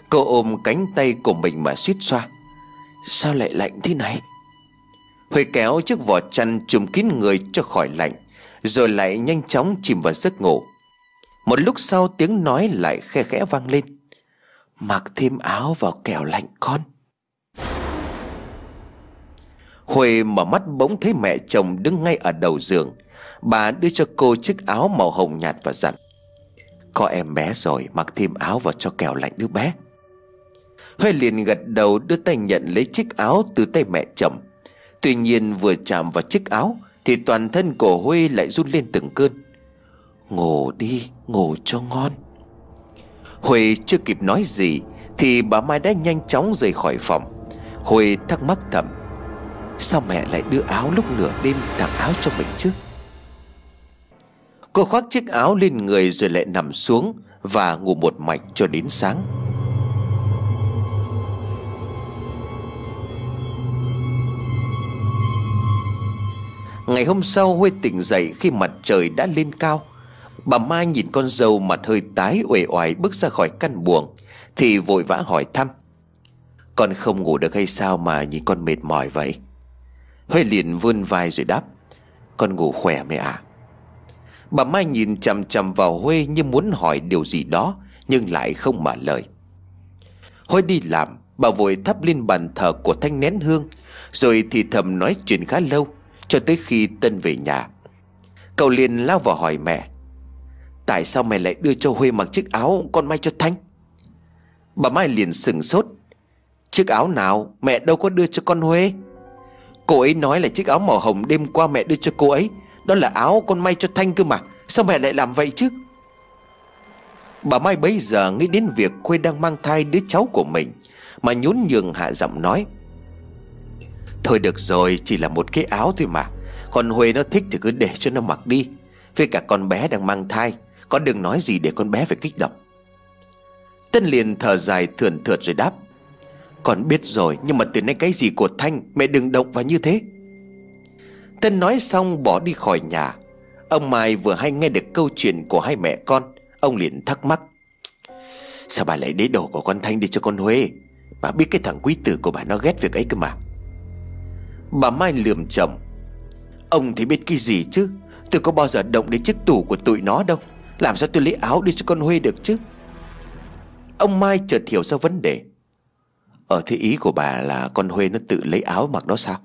Cô ôm cánh tay của mình mà suýt xoa Sao lại lạnh thế này Huệ kéo chiếc vỏ chăn trùm kín người cho khỏi lạnh Rồi lại nhanh chóng chìm vào giấc ngủ Một lúc sau tiếng nói lại khe khẽ vang lên Mặc thêm áo vào kẻo lạnh con Huệ mở mắt bỗng thấy mẹ chồng đứng ngay ở đầu giường Bà đưa cho cô chiếc áo màu hồng nhạt và dặn Có em bé rồi mặc thêm áo vào cho kèo lạnh đứa bé Huệ liền gật đầu đưa tay nhận lấy chiếc áo từ tay mẹ chồng Tuy nhiên vừa chạm vào chiếc áo Thì toàn thân của Huy lại run lên từng cơn Ngủ đi, ngủ cho ngon Huy chưa kịp nói gì Thì bà Mai đã nhanh chóng rời khỏi phòng Huy thắc mắc thầm Sao mẹ lại đưa áo lúc nửa đêm tặng áo cho mình chứ Cô khoác chiếc áo lên người rồi lại nằm xuống Và ngủ một mạch cho đến sáng Ngày hôm sau Huê tỉnh dậy khi mặt trời đã lên cao Bà Mai nhìn con dâu mặt hơi tái uể oải bước ra khỏi căn buồng Thì vội vã hỏi thăm Con không ngủ được hay sao mà nhìn con mệt mỏi vậy Huê liền vươn vai rồi đáp Con ngủ khỏe mẹ ạ à? Bà Mai nhìn chằm chằm vào Huê như muốn hỏi điều gì đó Nhưng lại không mở lời Huê đi làm Bà vội thắp lên bàn thờ của thanh nén hương Rồi thì thầm nói chuyện khá lâu Cho tới khi Tân về nhà Cậu liền lao vào hỏi mẹ Tại sao mẹ lại đưa cho Huê mặc chiếc áo con may cho Thanh Bà Mai liền sừng sốt Chiếc áo nào mẹ đâu có đưa cho con Huê Cô ấy nói là chiếc áo màu hồng đêm qua mẹ đưa cho cô ấy đó là áo con may cho Thanh cơ mà Sao mẹ lại làm vậy chứ Bà Mai bấy giờ nghĩ đến việc Khuê đang mang thai đứa cháu của mình Mà nhún nhường hạ giọng nói Thôi được rồi Chỉ là một cái áo thôi mà Còn Huê nó thích thì cứ để cho nó mặc đi Với cả con bé đang mang thai Con đừng nói gì để con bé phải kích động Tân liền thở dài thườn thượt rồi đáp Con biết rồi Nhưng mà từ nay cái gì của Thanh Mẹ đừng động vào như thế Tân nói xong bỏ đi khỏi nhà Ông Mai vừa hay nghe được câu chuyện của hai mẹ con Ông liền thắc mắc Sao bà lại để đồ của con Thanh đi cho con Huê Bà biết cái thằng quý tử của bà nó ghét việc ấy cơ mà Bà Mai lườm chồng Ông thì biết cái gì chứ Tôi có bao giờ động đến chiếc tủ của tụi nó đâu Làm sao tôi lấy áo đi cho con Huê được chứ Ông Mai chợt hiểu ra vấn đề Ở ờ, thế ý của bà là con Huê nó tự lấy áo mặc đó sao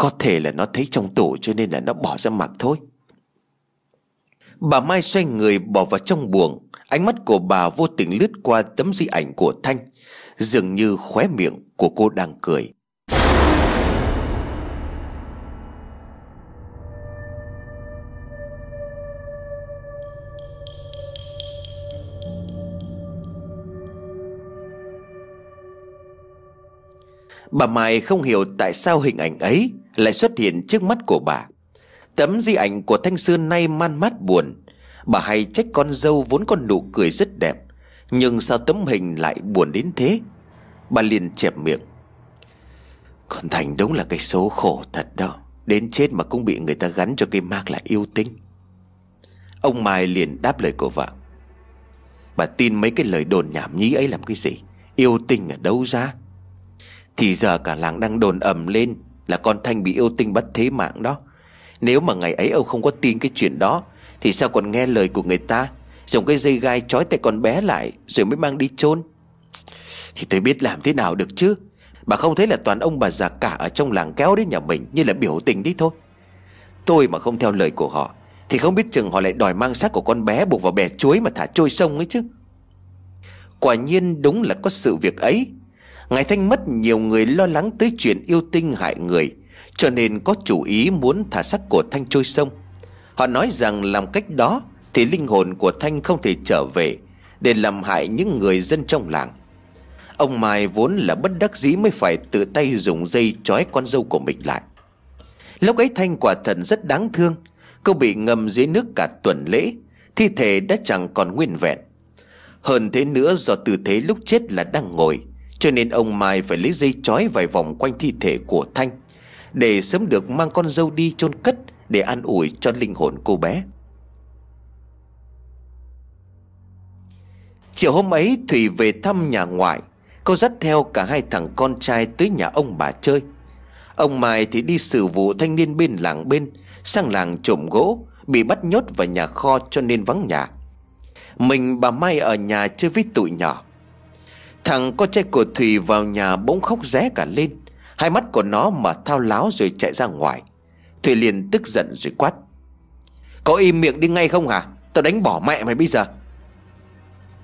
có thể là nó thấy trong tủ cho nên là nó bỏ ra mặc thôi Bà Mai xoay người bỏ vào trong buồng Ánh mắt của bà vô tình lướt qua tấm di ảnh của Thanh Dường như khóe miệng của cô đang cười Bà Mai không hiểu tại sao hình ảnh ấy lại xuất hiện trước mắt của bà Tấm di ảnh của Thanh sơn nay man mát buồn Bà hay trách con dâu vốn con nụ cười rất đẹp Nhưng sao tấm hình lại buồn đến thế Bà liền chẹp miệng Con Thành đúng là cái số khổ thật đó Đến chết mà cũng bị người ta gắn cho cái mác là yêu tinh Ông Mai liền đáp lời của vợ Bà tin mấy cái lời đồn nhảm nhí ấy làm cái gì Yêu tinh ở đâu ra Thì giờ cả làng đang đồn ầm lên là con Thanh bị yêu tinh bắt thế mạng đó Nếu mà ngày ấy ông không có tin cái chuyện đó Thì sao còn nghe lời của người ta Dùng cái dây gai trói tay con bé lại Rồi mới mang đi chôn Thì tôi biết làm thế nào được chứ Bà không thấy là toàn ông bà già cả Ở trong làng kéo đến nhà mình Như là biểu tình đi thôi Tôi mà không theo lời của họ Thì không biết chừng họ lại đòi mang xác của con bé Buộc vào bè chuối mà thả trôi sông ấy chứ Quả nhiên đúng là có sự việc ấy Ngài Thanh mất nhiều người lo lắng tới chuyện yêu tinh hại người Cho nên có chủ ý muốn thả xác của Thanh trôi sông Họ nói rằng làm cách đó Thì linh hồn của Thanh không thể trở về Để làm hại những người dân trong làng Ông Mai vốn là bất đắc dĩ mới phải tự tay dùng dây trói con dâu của mình lại Lúc ấy Thanh quả thần rất đáng thương Cô bị ngâm dưới nước cả tuần lễ Thi thể đã chẳng còn nguyên vẹn Hơn thế nữa do tư thế lúc chết là đang ngồi cho nên ông Mai phải lấy dây trói vài vòng quanh thi thể của Thanh Để sớm được mang con dâu đi chôn cất Để an ủi cho linh hồn cô bé Chiều hôm ấy Thủy về thăm nhà ngoại Cô dắt theo cả hai thằng con trai tới nhà ông bà chơi Ông Mai thì đi xử vụ thanh niên bên làng bên Sang làng trộm gỗ Bị bắt nhốt vào nhà kho cho nên vắng nhà Mình bà Mai ở nhà chơi với tụi nhỏ Thằng con trai của Thùy vào nhà bỗng khóc ré cả lên Hai mắt của nó mà thao láo rồi chạy ra ngoài Thùy liền tức giận rồi quát Có im miệng đi ngay không hả Tao đánh bỏ mẹ mày bây giờ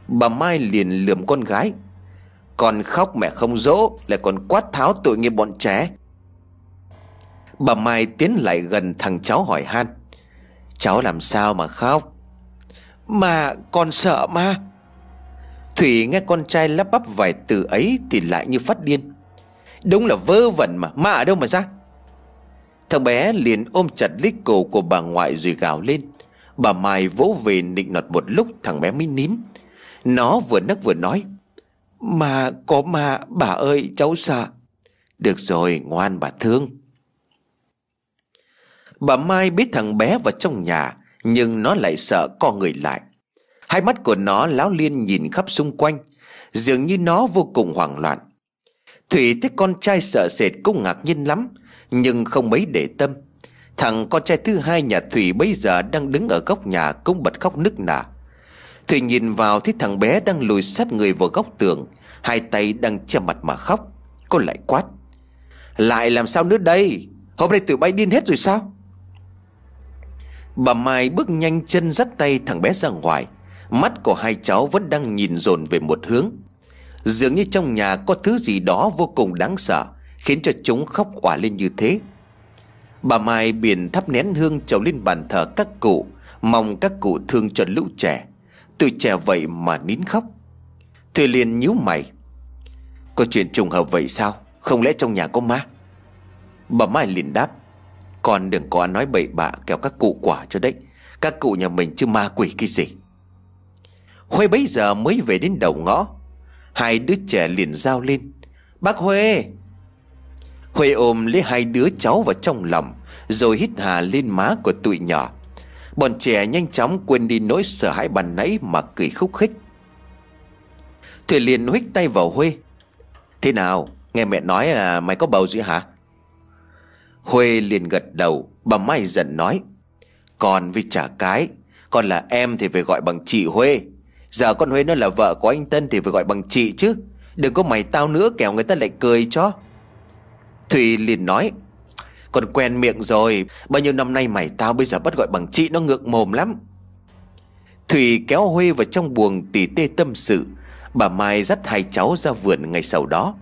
Bà Mai liền lườm con gái Còn khóc mẹ không dỗ Lại còn quát tháo tội nghiệp bọn trẻ Bà Mai tiến lại gần thằng cháu hỏi han Cháu làm sao mà khóc Mà con sợ mà Thủy nghe con trai lắp bắp vài từ ấy Thì lại như phát điên Đúng là vơ vẩn mà Ma ở đâu mà ra Thằng bé liền ôm chặt lấy cổ của bà ngoại rồi gào lên Bà Mai vỗ về nịnh nọt một lúc Thằng bé mới nín Nó vừa nấc vừa nói Mà có mà bà ơi cháu sợ Được rồi ngoan bà thương Bà Mai biết thằng bé vào trong nhà Nhưng nó lại sợ co người lại Hai mắt của nó láo liên nhìn khắp xung quanh Dường như nó vô cùng hoảng loạn Thủy thấy con trai sợ sệt cũng ngạc nhiên lắm Nhưng không mấy để tâm Thằng con trai thứ hai nhà Thủy bây giờ đang đứng ở góc nhà cũng bật khóc nức nở Thủy nhìn vào thấy thằng bé đang lùi sát người vào góc tường Hai tay đang che mặt mà khóc Cô lại quát Lại làm sao nữa đây Hôm nay tụi bay điên hết rồi sao Bà Mai bước nhanh chân dắt tay thằng bé ra ngoài Mắt của hai cháu vẫn đang nhìn dồn về một hướng Dường như trong nhà có thứ gì đó vô cùng đáng sợ Khiến cho chúng khóc quả lên như thế Bà Mai biển thắp nén hương trầu lên bàn thờ các cụ Mong các cụ thương cho lũ trẻ Tuổi trẻ vậy mà nín khóc Thùy liền nhíu mày Có chuyện trùng hợp vậy sao Không lẽ trong nhà có ma Bà Mai liền đáp Con đừng có nói bậy bạ kéo các cụ quả cho đấy Các cụ nhà mình chứ ma quỷ cái gì Huê bấy giờ mới về đến đầu ngõ Hai đứa trẻ liền giao lên Bác Huê Huê ôm lấy hai đứa cháu vào trong lòng Rồi hít hà lên má của tụi nhỏ Bọn trẻ nhanh chóng quên đi nỗi sợ hãi bàn nãy mà cười khúc khích Thủy liền huých tay vào Huê Thế nào nghe mẹ nói là mày có bầu rồi hả Huê liền gật đầu Bà Mai giận nói Còn với trả cái Còn là em thì phải gọi bằng chị Huê Giờ con Huế nó là vợ của anh Tân thì phải gọi bằng chị chứ Đừng có mày tao nữa kẻo người ta lại cười cho Thùy liền nói Con quen miệng rồi Bao nhiêu năm nay mày tao bây giờ bắt gọi bằng chị nó ngược mồm lắm Thùy kéo Huê vào trong buồng tỉ tê tâm sự Bà Mai dắt hai cháu ra vườn ngày sau đó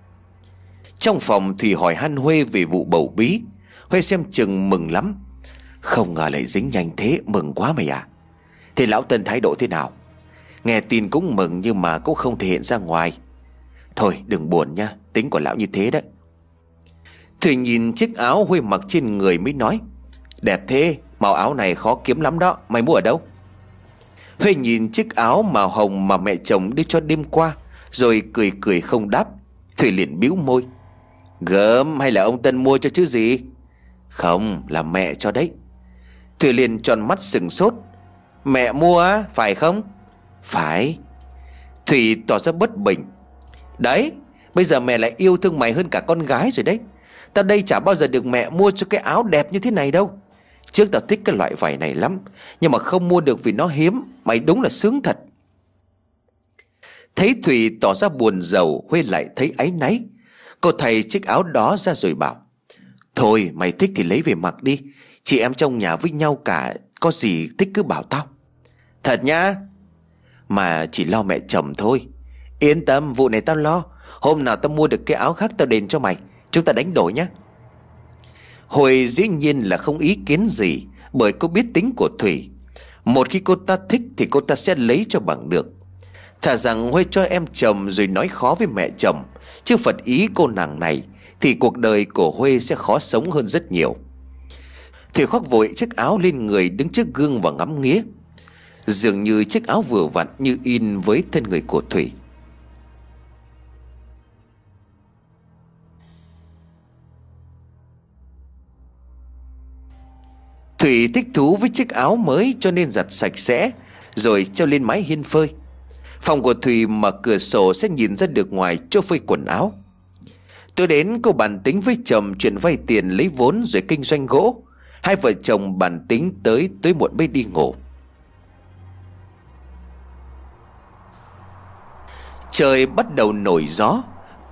Trong phòng Thùy hỏi han Huê về vụ bầu bí Huê xem chừng mừng lắm Không ngờ lại dính nhanh thế mừng quá mày à Thì lão Tân thái độ thế nào Nghe tin cũng mừng nhưng mà cũng không thể hiện ra ngoài Thôi đừng buồn nha Tính của lão như thế đấy Thủy nhìn chiếc áo Huy mặc trên người mới nói Đẹp thế Màu áo này khó kiếm lắm đó Mày mua ở đâu Huy nhìn chiếc áo màu hồng mà mẹ chồng đưa cho đêm qua Rồi cười cười không đáp Thủy liền bĩu môi Gớm hay là ông Tân mua cho chứ gì Không là mẹ cho đấy Thủy liền tròn mắt sừng sốt Mẹ mua phải không phải Thủy tỏ ra bất bình Đấy Bây giờ mẹ lại yêu thương mày hơn cả con gái rồi đấy Tao đây chả bao giờ được mẹ mua cho cái áo đẹp như thế này đâu Trước tao thích cái loại vải này lắm Nhưng mà không mua được vì nó hiếm Mày đúng là sướng thật Thấy Thủy tỏ ra buồn giàu Huê lại thấy áy náy Cô thầy chiếc áo đó ra rồi bảo Thôi mày thích thì lấy về mặc đi Chị em trong nhà với nhau cả Có gì thích cứ bảo tao Thật nhá mà chỉ lo mẹ chồng thôi Yên tâm vụ này tao lo Hôm nào tao mua được cái áo khác tao đền cho mày Chúng ta đánh đổi nhé Hồi dĩ nhiên là không ý kiến gì Bởi cô biết tính của Thủy Một khi cô ta thích thì cô ta sẽ lấy cho bằng được Thả rằng Huê cho em chồng rồi nói khó với mẹ chồng Chứ phật ý cô nàng này Thì cuộc đời của Huê sẽ khó sống hơn rất nhiều Thủy khoác vội chiếc áo lên người đứng trước gương và ngắm nghía Dường như chiếc áo vừa vặn như in với thân người của Thủy Thủy thích thú với chiếc áo mới cho nên giặt sạch sẽ Rồi treo lên mái hiên phơi Phòng của Thủy mở cửa sổ sẽ nhìn ra được ngoài cho phơi quần áo Tôi đến cô bàn tính với chồng chuyện vay tiền lấy vốn rồi kinh doanh gỗ Hai vợ chồng bàn tính tới tới muộn mới đi ngủ Trời bắt đầu nổi gió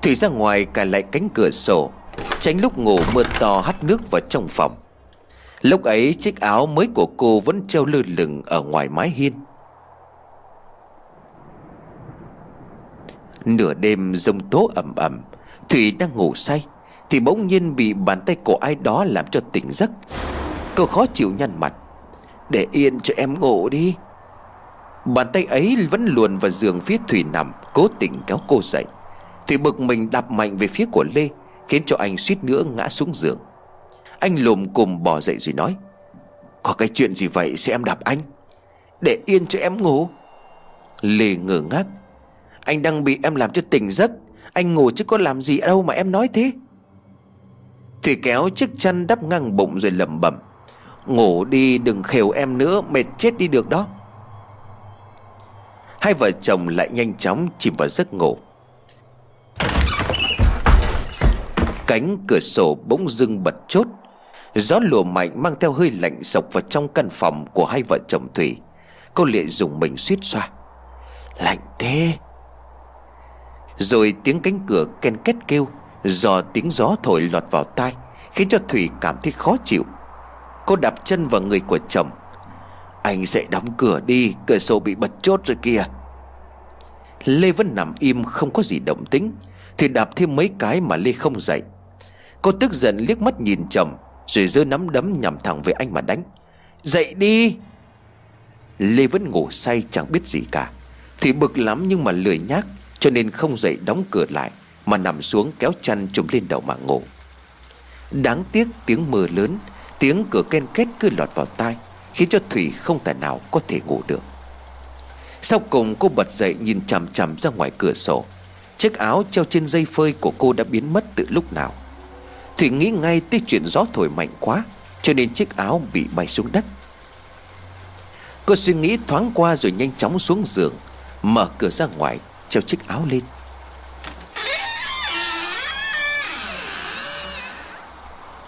Thủy ra ngoài cài lại cánh cửa sổ Tránh lúc ngủ mưa to hắt nước vào trong phòng Lúc ấy chiếc áo mới của cô vẫn treo lơ lửng ở ngoài mái hiên Nửa đêm rông tố ẩm ẩm Thủy đang ngủ say Thì bỗng nhiên bị bàn tay của ai đó làm cho tỉnh giấc Cô khó chịu nhăn mặt Để yên cho em ngủ đi Bàn tay ấy vẫn luồn vào giường phía Thủy nằm Cố tình kéo cô dậy Thủy bực mình đạp mạnh về phía của Lê Khiến cho anh suýt nữa ngã xuống giường Anh lùm cùm bỏ dậy rồi nói Có cái chuyện gì vậy sẽ em đạp anh Để yên cho em ngủ Lê ngơ ngác Anh đang bị em làm cho tỉnh giấc Anh ngủ chứ có làm gì đâu mà em nói thế Thủy kéo chiếc chăn đắp ngang bụng rồi lẩm bẩm Ngủ đi đừng khều em nữa Mệt chết đi được đó Hai vợ chồng lại nhanh chóng chìm vào giấc ngủ Cánh cửa sổ bỗng dưng bật chốt Gió lùa mạnh mang theo hơi lạnh sộc vào trong căn phòng của hai vợ chồng Thủy Cô Lệ dùng mình suýt xoa Lạnh thế Rồi tiếng cánh cửa ken két kêu Do tiếng gió thổi lọt vào tai Khiến cho Thủy cảm thấy khó chịu Cô đạp chân vào người của chồng anh sẽ đóng cửa đi Cửa sổ bị bật chốt rồi kìa Lê vẫn nằm im không có gì động tính Thì đạp thêm mấy cái mà Lê không dậy Cô tức giận liếc mắt nhìn chồng Rồi giơ nắm đấm nhằm thẳng về anh mà đánh Dậy đi Lê vẫn ngủ say chẳng biết gì cả Thì bực lắm nhưng mà lười nhác Cho nên không dậy đóng cửa lại Mà nằm xuống kéo chăn trùm lên đầu mà ngủ Đáng tiếc tiếng mưa lớn Tiếng cửa ken két cứ lọt vào tai Khiến cho Thủy không thể nào có thể ngủ được Sau cùng cô bật dậy nhìn chằm chằm ra ngoài cửa sổ Chiếc áo treo trên dây phơi của cô đã biến mất từ lúc nào Thủy nghĩ ngay tới chuyện gió thổi mạnh quá Cho nên chiếc áo bị bay xuống đất Cô suy nghĩ thoáng qua rồi nhanh chóng xuống giường Mở cửa ra ngoài Treo chiếc áo lên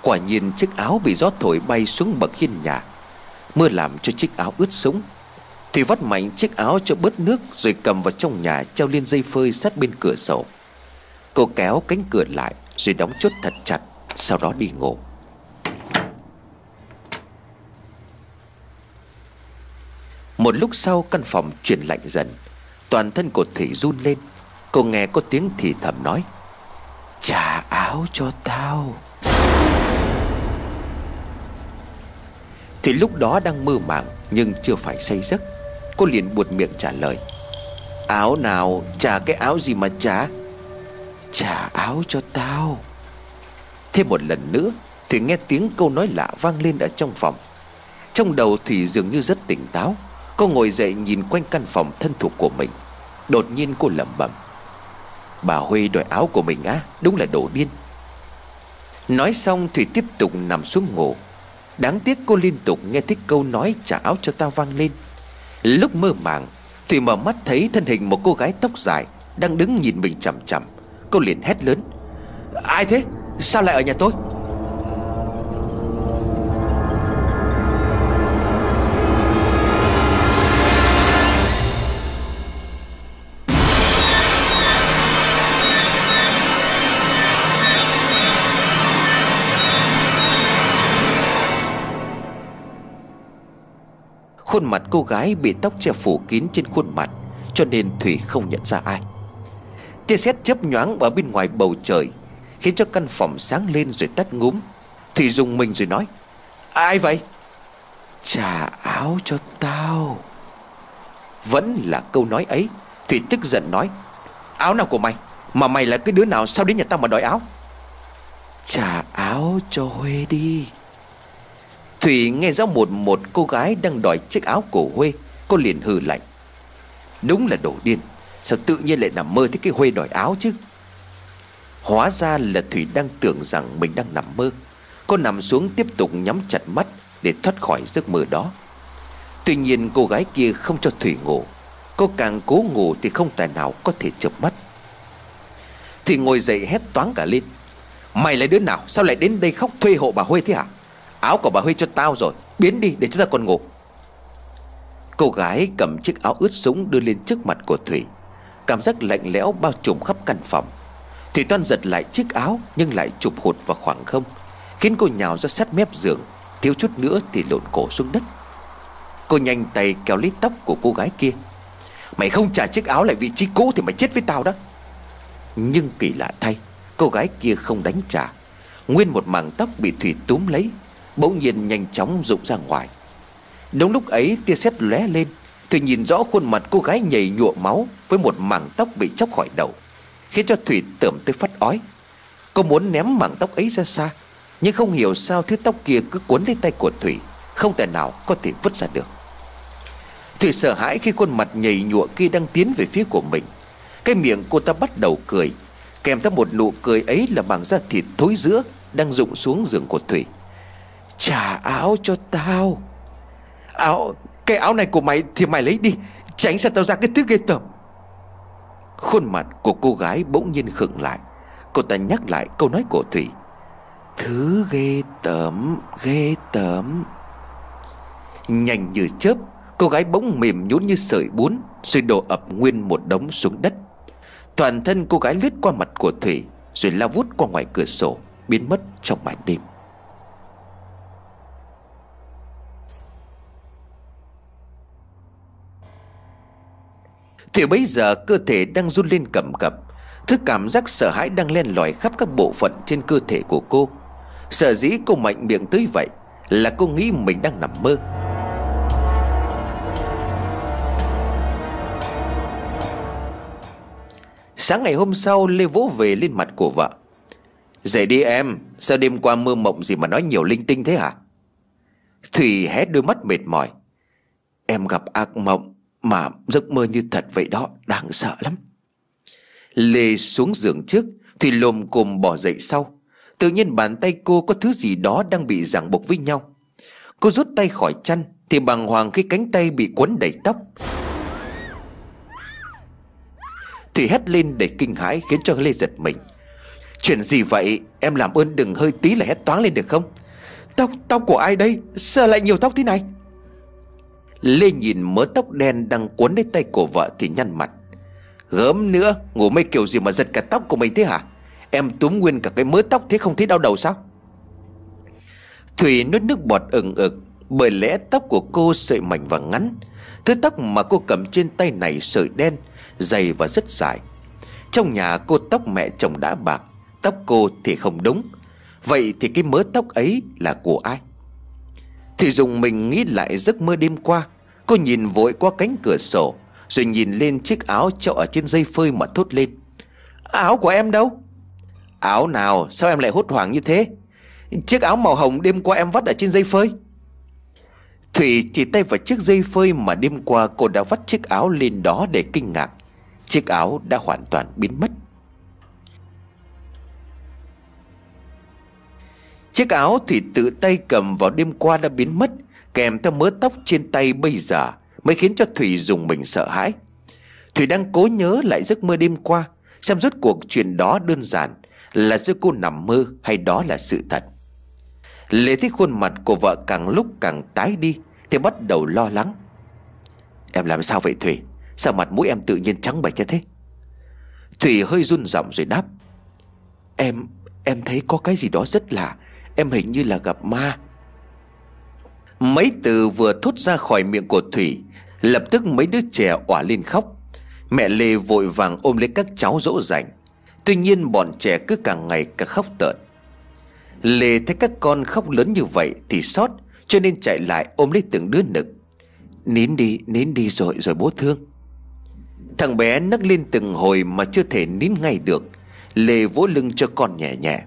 Quả nhiên chiếc áo bị gió thổi bay xuống bậc hiên nhà Mưa làm cho chiếc áo ướt sũng Thủy vắt mạnh chiếc áo cho bớt nước Rồi cầm vào trong nhà treo lên dây phơi sát bên cửa sổ Cô kéo cánh cửa lại Rồi đóng chốt thật chặt Sau đó đi ngủ Một lúc sau căn phòng chuyển lạnh dần Toàn thân của Thủy run lên Cô nghe có tiếng thì thầm nói Trả áo cho tao thì lúc đó đang mơ màng Nhưng chưa phải say giấc Cô liền buột miệng trả lời Áo nào trả cái áo gì mà trả Trả áo cho tao Thêm một lần nữa Thì nghe tiếng câu nói lạ vang lên ở trong phòng Trong đầu thì dường như rất tỉnh táo Cô ngồi dậy nhìn quanh căn phòng thân thuộc của mình Đột nhiên cô lẩm bẩm Bà Huê đòi áo của mình á Đúng là đồ điên Nói xong Thủy tiếp tục nằm xuống ngủ Đáng tiếc cô liên tục nghe thích câu nói trả áo cho tao vang lên Lúc mơ màng Thủy mở mắt thấy thân hình một cô gái tóc dài Đang đứng nhìn mình chằm chằm Cô liền hét lớn Ai thế? Sao lại ở nhà tôi? khuôn mặt cô gái bị tóc che phủ kín trên khuôn mặt Cho nên Thủy không nhận ra ai Tia sét chớp nhoáng ở bên ngoài bầu trời Khiến cho căn phòng sáng lên rồi tắt ngúm Thủy dùng mình rồi nói Ai vậy Trả áo cho tao Vẫn là câu nói ấy Thủy tức giận nói Áo nào của mày Mà mày là cái đứa nào sao đến nhà tao mà đòi áo Trả áo cho Huê đi Thủy nghe rõ một một cô gái đang đòi chiếc áo cổ Huê Cô liền hừ lạnh Đúng là đồ điên Sao tự nhiên lại nằm mơ thấy cái Huê đòi áo chứ Hóa ra là Thủy đang tưởng rằng mình đang nằm mơ Cô nằm xuống tiếp tục nhắm chặt mắt Để thoát khỏi giấc mơ đó Tuy nhiên cô gái kia không cho Thủy ngủ Cô càng cố ngủ thì không tài nào có thể chợp mắt Thủy ngồi dậy hét toáng cả lên Mày là đứa nào Sao lại đến đây khóc thuê hộ bà Huê thế hả à? Áo của bà Huy cho tao rồi Biến đi để chúng ta còn ngủ Cô gái cầm chiếc áo ướt súng đưa lên trước mặt của Thủy Cảm giác lạnh lẽo bao trùm khắp căn phòng Thủy toan giật lại chiếc áo Nhưng lại chụp hụt vào khoảng không Khiến cô nhào ra sát mép giường Thiếu chút nữa thì lộn cổ xuống đất Cô nhanh tay kéo lấy tóc của cô gái kia Mày không trả chiếc áo lại vị trí cũ Thì mày chết với tao đó Nhưng kỳ lạ thay Cô gái kia không đánh trả Nguyên một mảng tóc bị Thủy túm lấy Bỗng nhiên nhanh chóng rụng ra ngoài Đúng lúc ấy tia sét lóe lên Thủy nhìn rõ khuôn mặt cô gái nhầy nhụa máu Với một mảng tóc bị chóc khỏi đầu Khiến cho Thủy tưởng tới phát ói Cô muốn ném mảng tóc ấy ra xa Nhưng không hiểu sao thứ tóc kia cứ cuốn lên tay của Thủy Không thể nào có thể vứt ra được Thủy sợ hãi khi khuôn mặt nhầy nhụa kia đang tiến về phía của mình Cái miệng cô ta bắt đầu cười Kèm theo một nụ cười ấy là mảng da thịt thối giữa Đang rụng xuống giường của Thủy Trả áo cho tao Áo Cái áo này của mày thì mày lấy đi Tránh sao tao ra cái thứ ghê tởm Khuôn mặt của cô gái bỗng nhiên khựng lại Cô ta nhắc lại câu nói của Thủy Thứ ghê tởm Ghê tởm Nhanh như chớp Cô gái bỗng mềm nhún như sợi bún Rồi đổ ập nguyên một đống xuống đất Toàn thân cô gái lướt qua mặt của Thủy Rồi lao vút qua ngoài cửa sổ Biến mất trong màn đêm Thì bây giờ cơ thể đang run lên cầm cập Thứ cảm giác sợ hãi đang len lỏi khắp các bộ phận trên cơ thể của cô sợ dĩ cô mạnh miệng tới vậy Là cô nghĩ mình đang nằm mơ Sáng ngày hôm sau Lê vỗ về lên mặt của vợ Dậy đi em Sao đêm qua mơ mộng gì mà nói nhiều linh tinh thế hả Thủy hé đôi mắt mệt mỏi Em gặp ác mộng mà giấc mơ như thật vậy đó Đáng sợ lắm Lê xuống giường trước Thùy lồm cồm bỏ dậy sau Tự nhiên bàn tay cô có thứ gì đó đang bị ràng buộc với nhau Cô rút tay khỏi chăn Thì bàng hoàng khi cánh tay bị quấn đầy tóc Thùy hét lên đầy kinh hãi khiến cho Lê giật mình Chuyện gì vậy Em làm ơn đừng hơi tí là hét toáng lên được không Tóc, tóc của ai đây Sao lại nhiều tóc thế này Lê nhìn mớ tóc đen đang cuốn lấy tay của vợ thì nhăn mặt Gớm nữa Ngủ mấy kiểu gì mà giật cả tóc của mình thế hả Em túm nguyên cả cái mớ tóc thế không thấy đau đầu sao Thủy nuốt nước bọt ừng ực Bởi lẽ tóc của cô sợi mảnh và ngắn Thứ tóc mà cô cầm trên tay này sợi đen Dày và rất dài Trong nhà cô tóc mẹ chồng đã bạc Tóc cô thì không đúng Vậy thì cái mớ tóc ấy là của ai Thì dùng mình nghĩ lại giấc mơ đêm qua Cô nhìn vội qua cánh cửa sổ Rồi nhìn lên chiếc áo treo ở trên dây phơi mà thốt lên Áo của em đâu Áo nào sao em lại hốt hoảng như thế Chiếc áo màu hồng đêm qua em vắt ở trên dây phơi Thủy chỉ tay vào chiếc dây phơi mà đêm qua cô đã vắt chiếc áo lên đó để kinh ngạc Chiếc áo đã hoàn toàn biến mất Chiếc áo thì tự tay cầm vào đêm qua đã biến mất kèm theo mớ tóc trên tay bây giờ mới khiến cho Thủy dùng mình sợ hãi. Thủy đang cố nhớ lại giấc mơ đêm qua, xem rốt cuộc chuyện đó đơn giản là giữa cô nằm mơ hay đó là sự thật. Lệ thấy khuôn mặt của vợ càng lúc càng tái đi thì bắt đầu lo lắng. Em làm sao vậy Thủy? Sao mặt mũi em tự nhiên trắng bệch như thế? Thủy hơi run giọng rồi đáp. Em, em thấy có cái gì đó rất lạ. Em hình như là gặp ma Mấy từ vừa thốt ra khỏi miệng của Thủy Lập tức mấy đứa trẻ òa lên khóc Mẹ Lê vội vàng ôm lấy các cháu dỗ dành Tuy nhiên bọn trẻ cứ càng ngày càng khóc tợn Lê thấy các con khóc lớn như vậy thì sót Cho nên chạy lại ôm lấy từng đứa nực Nín đi, nín đi rồi, rồi bố thương Thằng bé nấc lên từng hồi mà chưa thể nín ngay được Lê vỗ lưng cho con nhẹ nhẹ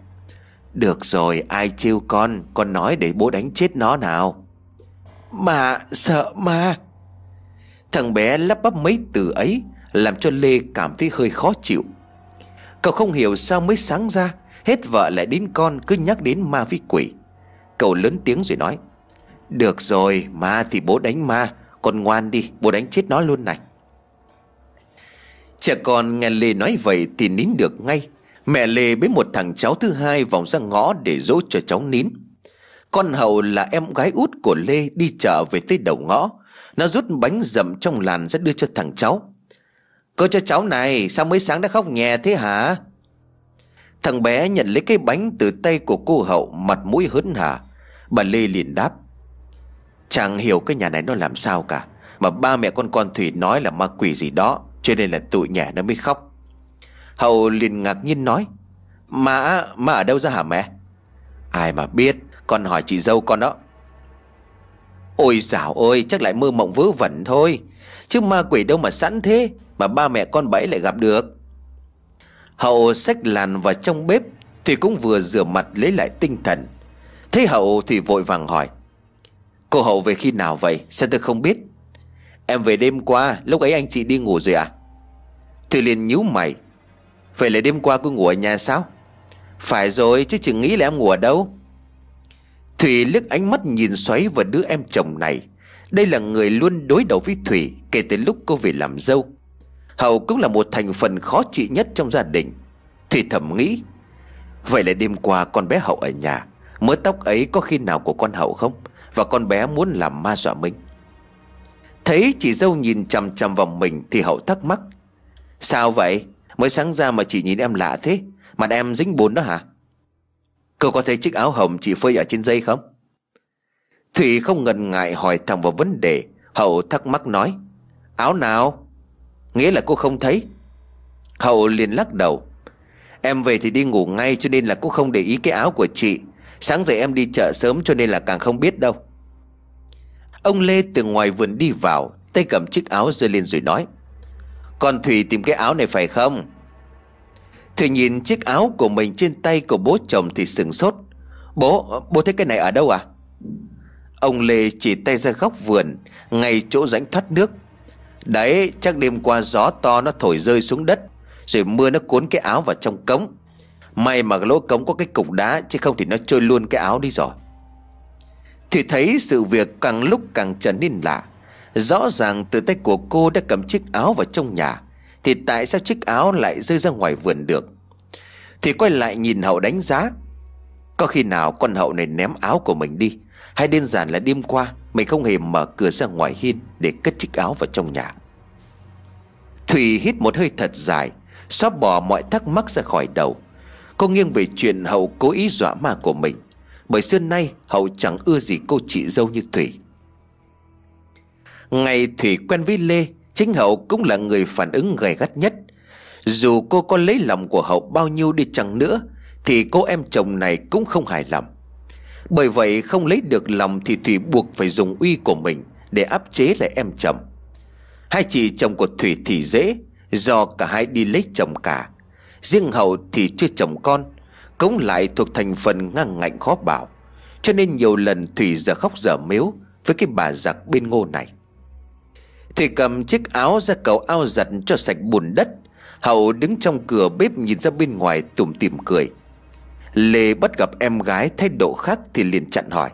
Được rồi, ai trêu con, con nói để bố đánh chết nó nào mà sợ mà Thằng bé lắp bắp mấy từ ấy Làm cho Lê cảm thấy hơi khó chịu Cậu không hiểu sao mới sáng ra Hết vợ lại đến con cứ nhắc đến ma với quỷ Cậu lớn tiếng rồi nói Được rồi ma thì bố đánh ma Con ngoan đi bố đánh chết nó luôn này Trẻ con nghe Lê nói vậy thì nín được ngay Mẹ Lê với một thằng cháu thứ hai vòng ra ngõ để dỗ cho cháu nín con hầu là em gái út của Lê đi chợ về tới đầu ngõ Nó rút bánh dầm trong làn ra đưa cho thằng cháu Cô cho cháu này sao mới sáng đã khóc nhẹ thế hả Thằng bé nhận lấy cái bánh từ tay của cô hậu mặt mũi hớn hả Bà Lê liền đáp Chẳng hiểu cái nhà này nó làm sao cả Mà ba mẹ con con Thủy nói là ma quỷ gì đó Cho nên là tụi nhà nó mới khóc Hậu liền ngạc nhiên nói Mà, mà ở đâu ra hả mẹ Ai mà biết con hỏi chị dâu con đó Ôi xảo ơi chắc lại mơ mộng vớ vẩn thôi Chứ ma quỷ đâu mà sẵn thế Mà ba mẹ con bẫy lại gặp được Hậu xách làn vào trong bếp Thì cũng vừa rửa mặt lấy lại tinh thần Thấy hậu thì vội vàng hỏi Cô hậu về khi nào vậy Sao tôi không biết Em về đêm qua lúc ấy anh chị đi ngủ rồi à thì liền nhíu mày Vậy là đêm qua cô ngủ ở nhà sao Phải rồi chứ chừng nghĩ là em ngủ ở đâu Thủy lướt ánh mắt nhìn xoáy vào đứa em chồng này Đây là người luôn đối đầu với Thủy kể từ lúc cô về làm dâu Hậu cũng là một thành phần khó trị nhất trong gia đình Thủy thầm nghĩ Vậy là đêm qua con bé Hậu ở nhà Mớ tóc ấy có khi nào của con Hậu không Và con bé muốn làm ma dọa mình Thấy chị dâu nhìn chằm chằm vào mình Thì Hậu thắc mắc Sao vậy Mới sáng ra mà chị nhìn em lạ thế Mặt em dính bùn đó hả Cô có thấy chiếc áo hồng chị phơi ở trên dây không Thủy không ngần ngại hỏi thẳng vào vấn đề Hậu thắc mắc nói Áo nào Nghĩa là cô không thấy Hậu liền lắc đầu Em về thì đi ngủ ngay cho nên là cô không để ý cái áo của chị Sáng dậy em đi chợ sớm cho nên là càng không biết đâu Ông Lê từ ngoài vườn đi vào Tay cầm chiếc áo rơi lên rồi nói Còn Thủy tìm cái áo này phải không thì nhìn chiếc áo của mình trên tay của bố chồng thì sừng sốt Bố, bố thấy cái này ở đâu à? Ông Lê chỉ tay ra góc vườn Ngay chỗ rãnh thoát nước Đấy, chắc đêm qua gió to nó thổi rơi xuống đất Rồi mưa nó cuốn cái áo vào trong cống May mà lỗ cống có cái cục đá Chứ không thì nó trôi luôn cái áo đi rồi thì thấy sự việc càng lúc càng trở nên lạ Rõ ràng từ tay của cô đã cầm chiếc áo vào trong nhà thì tại sao chiếc áo lại rơi ra ngoài vườn được Thì quay lại nhìn hậu đánh giá Có khi nào con hậu này ném áo của mình đi Hay đơn giản là đêm qua Mình không hề mở cửa ra ngoài hiên Để cất chiếc áo vào trong nhà Thủy hít một hơi thật dài Xóa bỏ mọi thắc mắc ra khỏi đầu Cô nghiêng về chuyện hậu cố ý dọa ma của mình Bởi xưa nay hậu chẳng ưa gì cô chị dâu như Thủy Ngày Thủy quen với Lê Chính Hậu cũng là người phản ứng gay gắt nhất Dù cô có lấy lòng của Hậu bao nhiêu đi chăng nữa Thì cô em chồng này cũng không hài lòng Bởi vậy không lấy được lòng thì Thủy buộc phải dùng uy của mình Để áp chế lại em chồng Hai chị chồng của Thủy thì dễ Do cả hai đi lấy chồng cả Riêng Hậu thì chưa chồng con cống lại thuộc thành phần ngang ngạnh khó bảo Cho nên nhiều lần Thủy giờ khóc giờ mếu Với cái bà giặc bên ngô này thì cầm chiếc áo ra cầu ao giặt cho sạch bùn đất Hậu đứng trong cửa bếp nhìn ra bên ngoài tủm tỉm cười Lê bắt gặp em gái thái độ khác thì liền chặn hỏi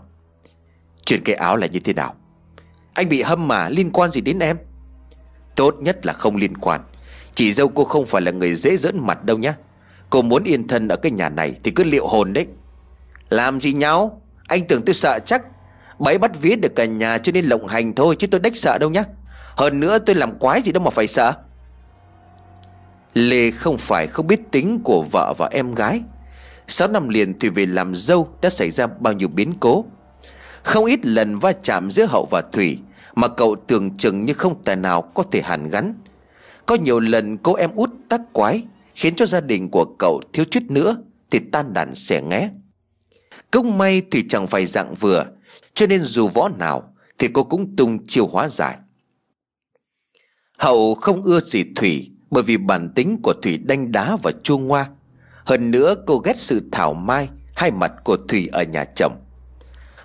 Chuyện cái áo là như thế nào Anh bị hâm mà liên quan gì đến em Tốt nhất là không liên quan Chị dâu cô không phải là người dễ dẫn mặt đâu nhá Cô muốn yên thân ở cái nhà này thì cứ liệu hồn đấy Làm gì nhau Anh tưởng tôi sợ chắc Bấy bắt viết được cả nhà cho nên lộng hành thôi chứ tôi đếch sợ đâu nhá hơn nữa tôi làm quái gì đâu mà phải sợ Lê không phải không biết tính của vợ và em gái 6 năm liền thì về làm dâu đã xảy ra bao nhiêu biến cố Không ít lần va chạm giữa Hậu và Thủy Mà cậu tưởng chừng như không tài nào có thể hàn gắn Có nhiều lần cô em út tác quái Khiến cho gia đình của cậu thiếu chút nữa Thì tan đàn xẻ ngé Cũng may Thủy chẳng phải dạng vừa Cho nên dù võ nào Thì cô cũng tung chiêu hóa giải Hậu không ưa gì Thủy bởi vì bản tính của Thủy đanh đá và chua ngoa. Hơn nữa cô ghét sự thảo mai, hai mặt của Thủy ở nhà chồng.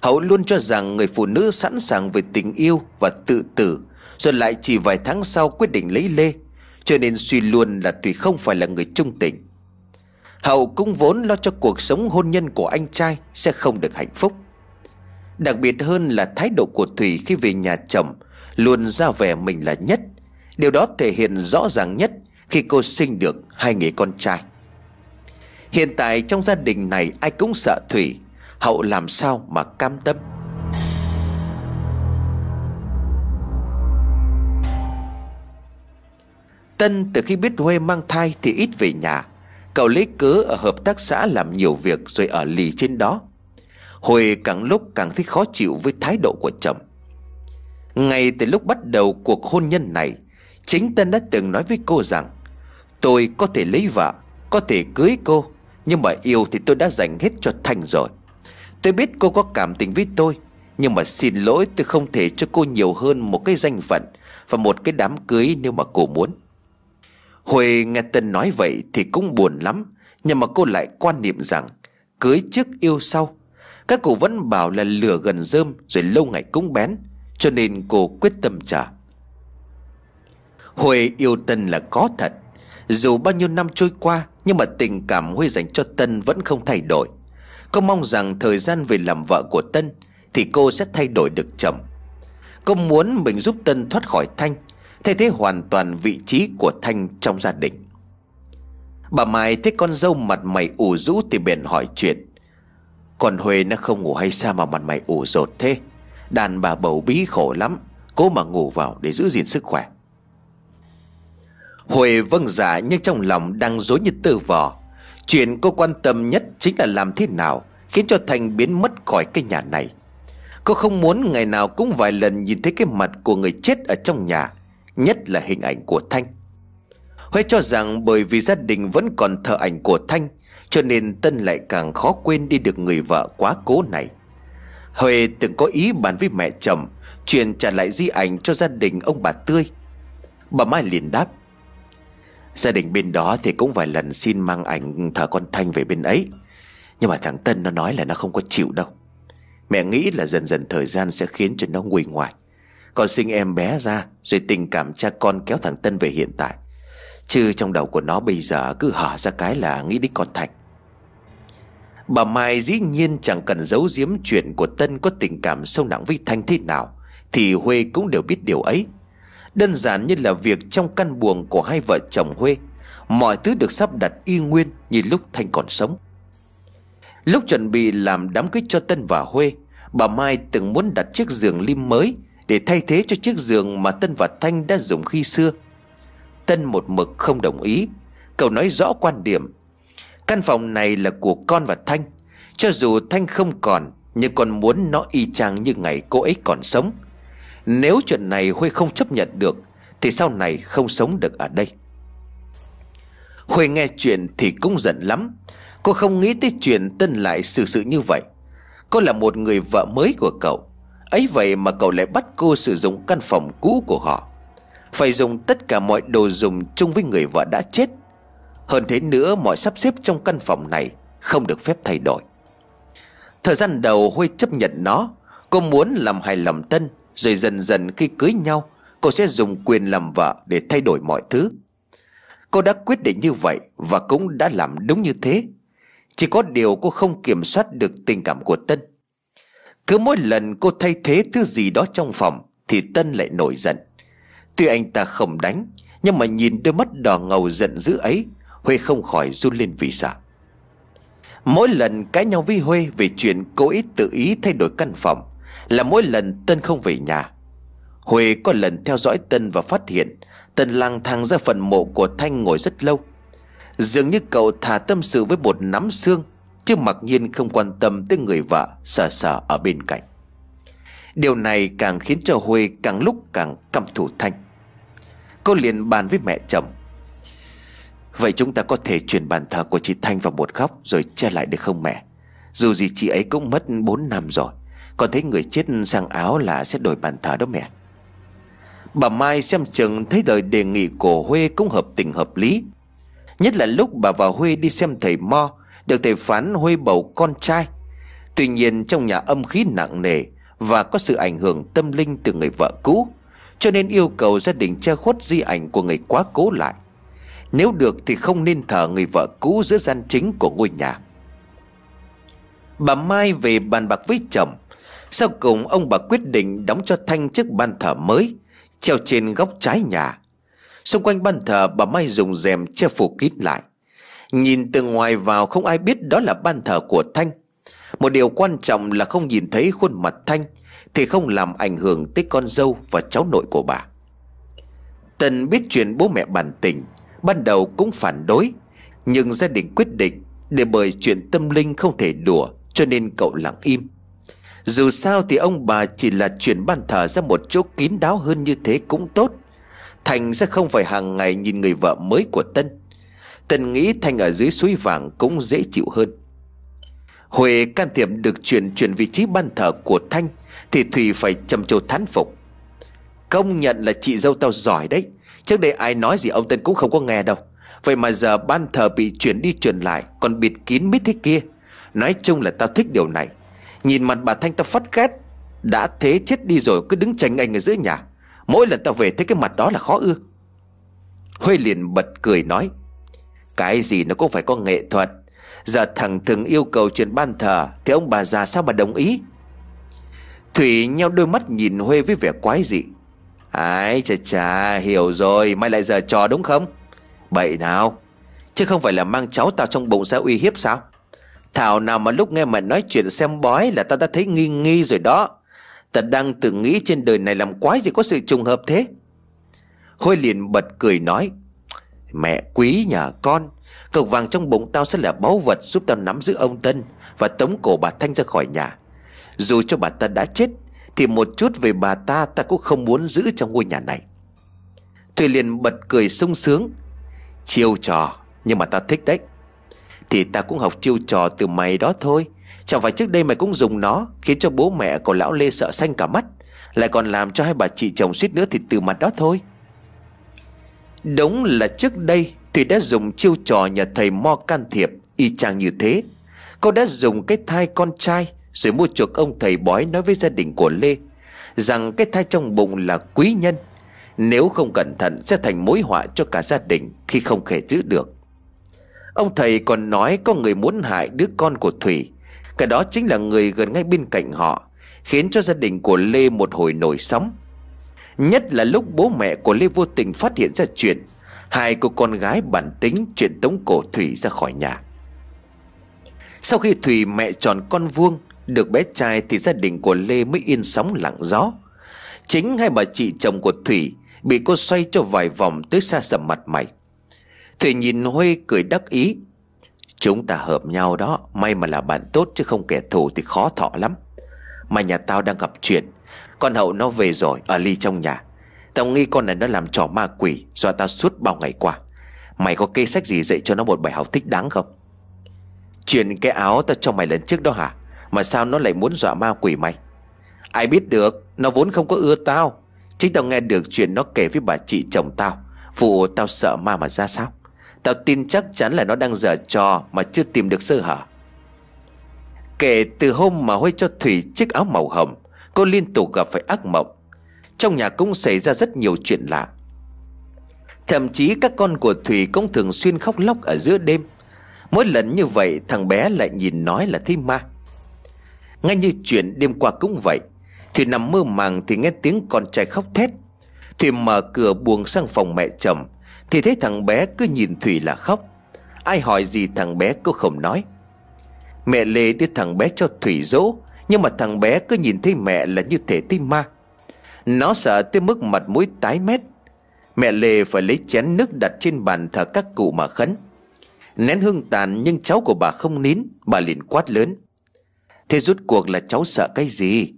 Hậu luôn cho rằng người phụ nữ sẵn sàng về tình yêu và tự tử, rồi lại chỉ vài tháng sau quyết định lấy Lê, cho nên suy luôn là Thủy không phải là người trung tình. Hậu cũng vốn lo cho cuộc sống hôn nhân của anh trai sẽ không được hạnh phúc. Đặc biệt hơn là thái độ của Thủy khi về nhà chồng luôn ra vẻ mình là nhất – Điều đó thể hiện rõ ràng nhất khi cô sinh được hai người con trai Hiện tại trong gia đình này ai cũng sợ Thủy Hậu làm sao mà cam tâm Tân từ khi biết Huê mang thai thì ít về nhà Cậu lấy cớ ở hợp tác xã làm nhiều việc rồi ở lì trên đó Huê càng lúc càng thấy khó chịu với thái độ của chồng Ngay từ lúc bắt đầu cuộc hôn nhân này Chính Tân đã từng nói với cô rằng Tôi có thể lấy vợ Có thể cưới cô Nhưng mà yêu thì tôi đã dành hết cho Thành rồi Tôi biết cô có cảm tình với tôi Nhưng mà xin lỗi tôi không thể cho cô nhiều hơn một cái danh phận Và một cái đám cưới nếu mà cô muốn Huệ nghe Tân nói vậy thì cũng buồn lắm Nhưng mà cô lại quan niệm rằng Cưới trước yêu sau Các cụ vẫn bảo là lửa gần rơm Rồi lâu ngày cũng bén Cho nên cô quyết tâm trả Huệ yêu Tân là có thật Dù bao nhiêu năm trôi qua Nhưng mà tình cảm Huệ dành cho Tân vẫn không thay đổi Cô mong rằng thời gian về làm vợ của Tân Thì cô sẽ thay đổi được chồng Cô muốn mình giúp Tân thoát khỏi Thanh Thay thế hoàn toàn vị trí của Thanh trong gia đình Bà Mai thấy con dâu mặt mày ủ rũ thì bèn hỏi chuyện Còn Huệ nó không ngủ hay sao mà mặt mày ủ rột thế Đàn bà bầu bí khổ lắm Cố mà ngủ vào để giữ gìn sức khỏe Huệ vâng giả dạ nhưng trong lòng đang dối như tơ vò Chuyện cô quan tâm nhất chính là làm thế nào Khiến cho Thành biến mất khỏi cái nhà này Cô không muốn ngày nào cũng vài lần nhìn thấy cái mặt của người chết ở trong nhà Nhất là hình ảnh của Thanh Huệ cho rằng bởi vì gia đình vẫn còn thờ ảnh của Thanh Cho nên Tân lại càng khó quên đi được người vợ quá cố này Huệ từng có ý bàn với mẹ chồng Chuyện trả lại di ảnh cho gia đình ông bà Tươi Bà Mai liền đáp Gia đình bên đó thì cũng vài lần xin mang ảnh thờ con Thanh về bên ấy Nhưng mà thằng Tân nó nói là nó không có chịu đâu Mẹ nghĩ là dần dần thời gian sẽ khiến cho nó nguy ngoại Còn sinh em bé ra Rồi tình cảm cha con kéo thằng Tân về hiện tại Chứ trong đầu của nó bây giờ cứ hở ra cái là nghĩ đến con Thành Bà Mai dĩ nhiên chẳng cần giấu giếm chuyện của Tân có tình cảm sâu nặng với Thanh thế nào Thì Huê cũng đều biết điều ấy Đơn giản như là việc trong căn buồng của hai vợ chồng Huê Mọi thứ được sắp đặt y nguyên như lúc Thanh còn sống Lúc chuẩn bị làm đám cưới cho Tân và Huê Bà Mai từng muốn đặt chiếc giường lim mới Để thay thế cho chiếc giường mà Tân và Thanh đã dùng khi xưa Tân một mực không đồng ý Cậu nói rõ quan điểm Căn phòng này là của con và Thanh Cho dù Thanh không còn Nhưng còn muốn nó y chang như ngày cô ấy còn sống nếu chuyện này Huê không chấp nhận được Thì sau này không sống được ở đây Huê nghe chuyện thì cũng giận lắm Cô không nghĩ tới chuyện Tân lại xử sự như vậy Cô là một người vợ mới của cậu ấy vậy mà cậu lại bắt cô sử dụng căn phòng cũ của họ Phải dùng tất cả mọi đồ dùng chung với người vợ đã chết Hơn thế nữa mọi sắp xếp trong căn phòng này không được phép thay đổi Thời gian đầu huê chấp nhận nó Cô muốn làm hài lòng Tân rồi dần dần khi cưới nhau Cô sẽ dùng quyền làm vợ để thay đổi mọi thứ Cô đã quyết định như vậy Và cũng đã làm đúng như thế Chỉ có điều cô không kiểm soát được tình cảm của Tân Cứ mỗi lần cô thay thế thứ gì đó trong phòng Thì Tân lại nổi giận Tuy anh ta không đánh Nhưng mà nhìn đôi mắt đỏ ngầu giận dữ ấy Huê không khỏi run lên vì sợ Mỗi lần cãi nhau với Huê Về chuyện cô ít tự ý thay đổi căn phòng là mỗi lần Tân không về nhà Huệ có lần theo dõi Tân và phát hiện Tân lang thang ra phần mộ của Thanh ngồi rất lâu Dường như cậu thà tâm sự với một nắm xương Chứ mặc nhiên không quan tâm tới người vợ Sờ sờ ở bên cạnh Điều này càng khiến cho Huệ càng lúc càng căm thủ Thanh Cô liền bàn với mẹ chồng Vậy chúng ta có thể chuyển bàn thờ của chị Thanh vào một góc Rồi che lại được không mẹ Dù gì chị ấy cũng mất 4 năm rồi con thấy người chết sang áo là sẽ đổi bàn thờ đó mẹ Bà Mai xem chừng thấy lời đề nghị của Huê cũng hợp tình hợp lý Nhất là lúc bà và Huê đi xem thầy Mo Được thầy phán Huê bầu con trai Tuy nhiên trong nhà âm khí nặng nề Và có sự ảnh hưởng tâm linh từ người vợ cũ Cho nên yêu cầu gia đình che khuất di ảnh của người quá cố lại Nếu được thì không nên thờ người vợ cũ giữa gian chính của ngôi nhà Bà Mai về bàn bạc với chồng sau cùng ông bà quyết định đóng cho Thanh chiếc ban thờ mới Treo trên góc trái nhà Xung quanh ban thờ bà Mai dùng rèm che phủ kín lại Nhìn từ ngoài vào không ai biết đó là ban thờ của Thanh Một điều quan trọng là không nhìn thấy khuôn mặt Thanh Thì không làm ảnh hưởng tới con dâu và cháu nội của bà Tần biết chuyện bố mẹ bản tình Ban đầu cũng phản đối Nhưng gia đình quyết định Để bởi chuyện tâm linh không thể đùa Cho nên cậu lặng im dù sao thì ông bà chỉ là chuyển ban thờ ra một chỗ kín đáo hơn như thế cũng tốt Thành sẽ không phải hàng ngày nhìn người vợ mới của Tân Tân nghĩ Thành ở dưới suối vàng cũng dễ chịu hơn Huệ can thiệp được chuyển chuyển vị trí ban thờ của Thanh Thì Thùy phải trầm trồ thán phục Công nhận là chị dâu tao giỏi đấy Trước đây ai nói gì ông Tân cũng không có nghe đâu Vậy mà giờ ban thờ bị chuyển đi chuyển lại Còn bịt kín mít thế kia Nói chung là tao thích điều này Nhìn mặt bà Thanh ta phát ghét Đã thế chết đi rồi cứ đứng tránh anh ở dưới nhà Mỗi lần tao về thấy cái mặt đó là khó ưa Huê liền bật cười nói Cái gì nó cũng phải có nghệ thuật Giờ thằng thường yêu cầu chuyện ban thờ Thì ông bà già sao mà đồng ý Thủy nhau đôi mắt nhìn Huê với vẻ quái dị ai chà chà hiểu rồi mai lại giờ trò đúng không Bậy nào Chứ không phải là mang cháu tao trong bụng ra uy hiếp sao Thảo nào mà lúc nghe mày nói chuyện xem bói là tao đã thấy nghi nghi rồi đó Tao đang tự nghĩ trên đời này làm quái gì có sự trùng hợp thế Khôi liền bật cười nói Mẹ quý nhà con Cọc vàng trong bụng tao sẽ là báu vật giúp tao nắm giữ ông Tân Và tống cổ bà Thanh ra khỏi nhà Dù cho bà ta đã chết Thì một chút về bà ta ta cũng không muốn giữ trong ngôi nhà này Thùy liền bật cười sung sướng Chiêu trò Nhưng mà tao thích đấy thì ta cũng học chiêu trò từ mày đó thôi Chẳng phải trước đây mày cũng dùng nó Khiến cho bố mẹ của lão Lê sợ xanh cả mắt Lại còn làm cho hai bà chị chồng suýt nữa thì từ mặt đó thôi Đúng là trước đây Thủy đã dùng chiêu trò nhà thầy Mo can thiệp Y chang như thế Cô đã dùng cái thai con trai Rồi mua chuộc ông thầy bói nói với gia đình của Lê Rằng cái thai trong bụng là quý nhân Nếu không cẩn thận sẽ thành mối họa cho cả gia đình Khi không thể giữ được Ông thầy còn nói có người muốn hại đứa con của Thủy Cả đó chính là người gần ngay bên cạnh họ Khiến cho gia đình của Lê một hồi nổi sóng Nhất là lúc bố mẹ của Lê vô tình phát hiện ra chuyện Hai cô con gái bản tính chuyện tống cổ Thủy ra khỏi nhà Sau khi Thủy mẹ tròn con vuông Được bé trai thì gia đình của Lê mới yên sóng lặng gió Chính hai bà chị chồng của Thủy Bị cô xoay cho vài vòng tới xa sầm mặt mày Thủy nhìn Huê cười đắc ý Chúng ta hợp nhau đó May mà là bạn tốt chứ không kẻ thù thì khó thọ lắm Mà nhà tao đang gặp chuyện Con hậu nó về rồi Ở ly trong nhà Tao nghi con này nó làm trò ma quỷ Do tao suốt bao ngày qua Mày có kế sách gì dạy cho nó một bài học thích đáng không Chuyện cái áo tao cho mày lần trước đó hả Mà sao nó lại muốn dọa ma quỷ mày Ai biết được Nó vốn không có ưa tao Chính tao nghe được chuyện nó kể với bà chị chồng tao Vụ tao sợ ma mà ra sao Tao tin chắc chắn là nó đang dở trò Mà chưa tìm được sơ hở Kể từ hôm mà huy cho Thủy chiếc áo màu hồng Cô liên tục gặp phải ác mộng Trong nhà cũng xảy ra rất nhiều chuyện lạ Thậm chí các con của Thủy cũng thường xuyên khóc lóc ở giữa đêm Mỗi lần như vậy thằng bé lại nhìn nói là thấy ma Ngay như chuyện đêm qua cũng vậy Thủy nằm mơ màng thì nghe tiếng con trai khóc thét Thủy mở cửa buông sang phòng mẹ chồng thì thấy thằng bé cứ nhìn Thủy là khóc Ai hỏi gì thằng bé cô không nói Mẹ Lê đưa thằng bé cho Thủy dỗ Nhưng mà thằng bé cứ nhìn thấy mẹ là như thể thấy ma Nó sợ tới mức mặt mũi tái mét Mẹ Lê phải lấy chén nước đặt trên bàn thờ các cụ mà khấn Nén hương tàn nhưng cháu của bà không nín Bà liền quát lớn Thế rút cuộc là cháu sợ cái gì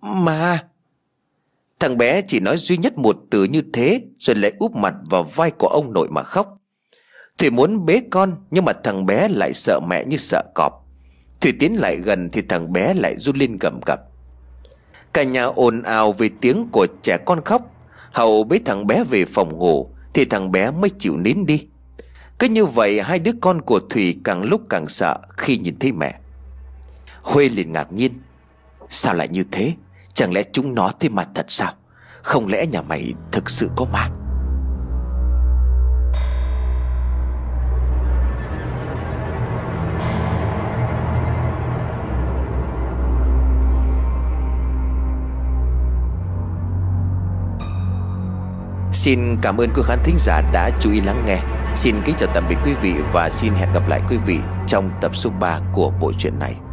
Mà Thằng bé chỉ nói duy nhất một từ như thế Rồi lại úp mặt vào vai của ông nội mà khóc Thủy muốn bế con Nhưng mà thằng bé lại sợ mẹ như sợ cọp Thủy tiến lại gần Thì thằng bé lại run lên gầm gập Cả nhà ồn ào về tiếng của trẻ con khóc Hậu bế thằng bé về phòng ngủ Thì thằng bé mới chịu nín đi Cứ như vậy hai đứa con của Thủy càng lúc càng sợ khi nhìn thấy mẹ Huê liền ngạc nhiên Sao lại như thế Chẳng lẽ chúng nó thế mặt thật sao Không lẽ nhà mày thực sự có ma Xin cảm ơn quý khán thính giả đã chú ý lắng nghe Xin kính chào tạm biệt quý vị và xin hẹn gặp lại quý vị trong tập số 3 của bộ truyện này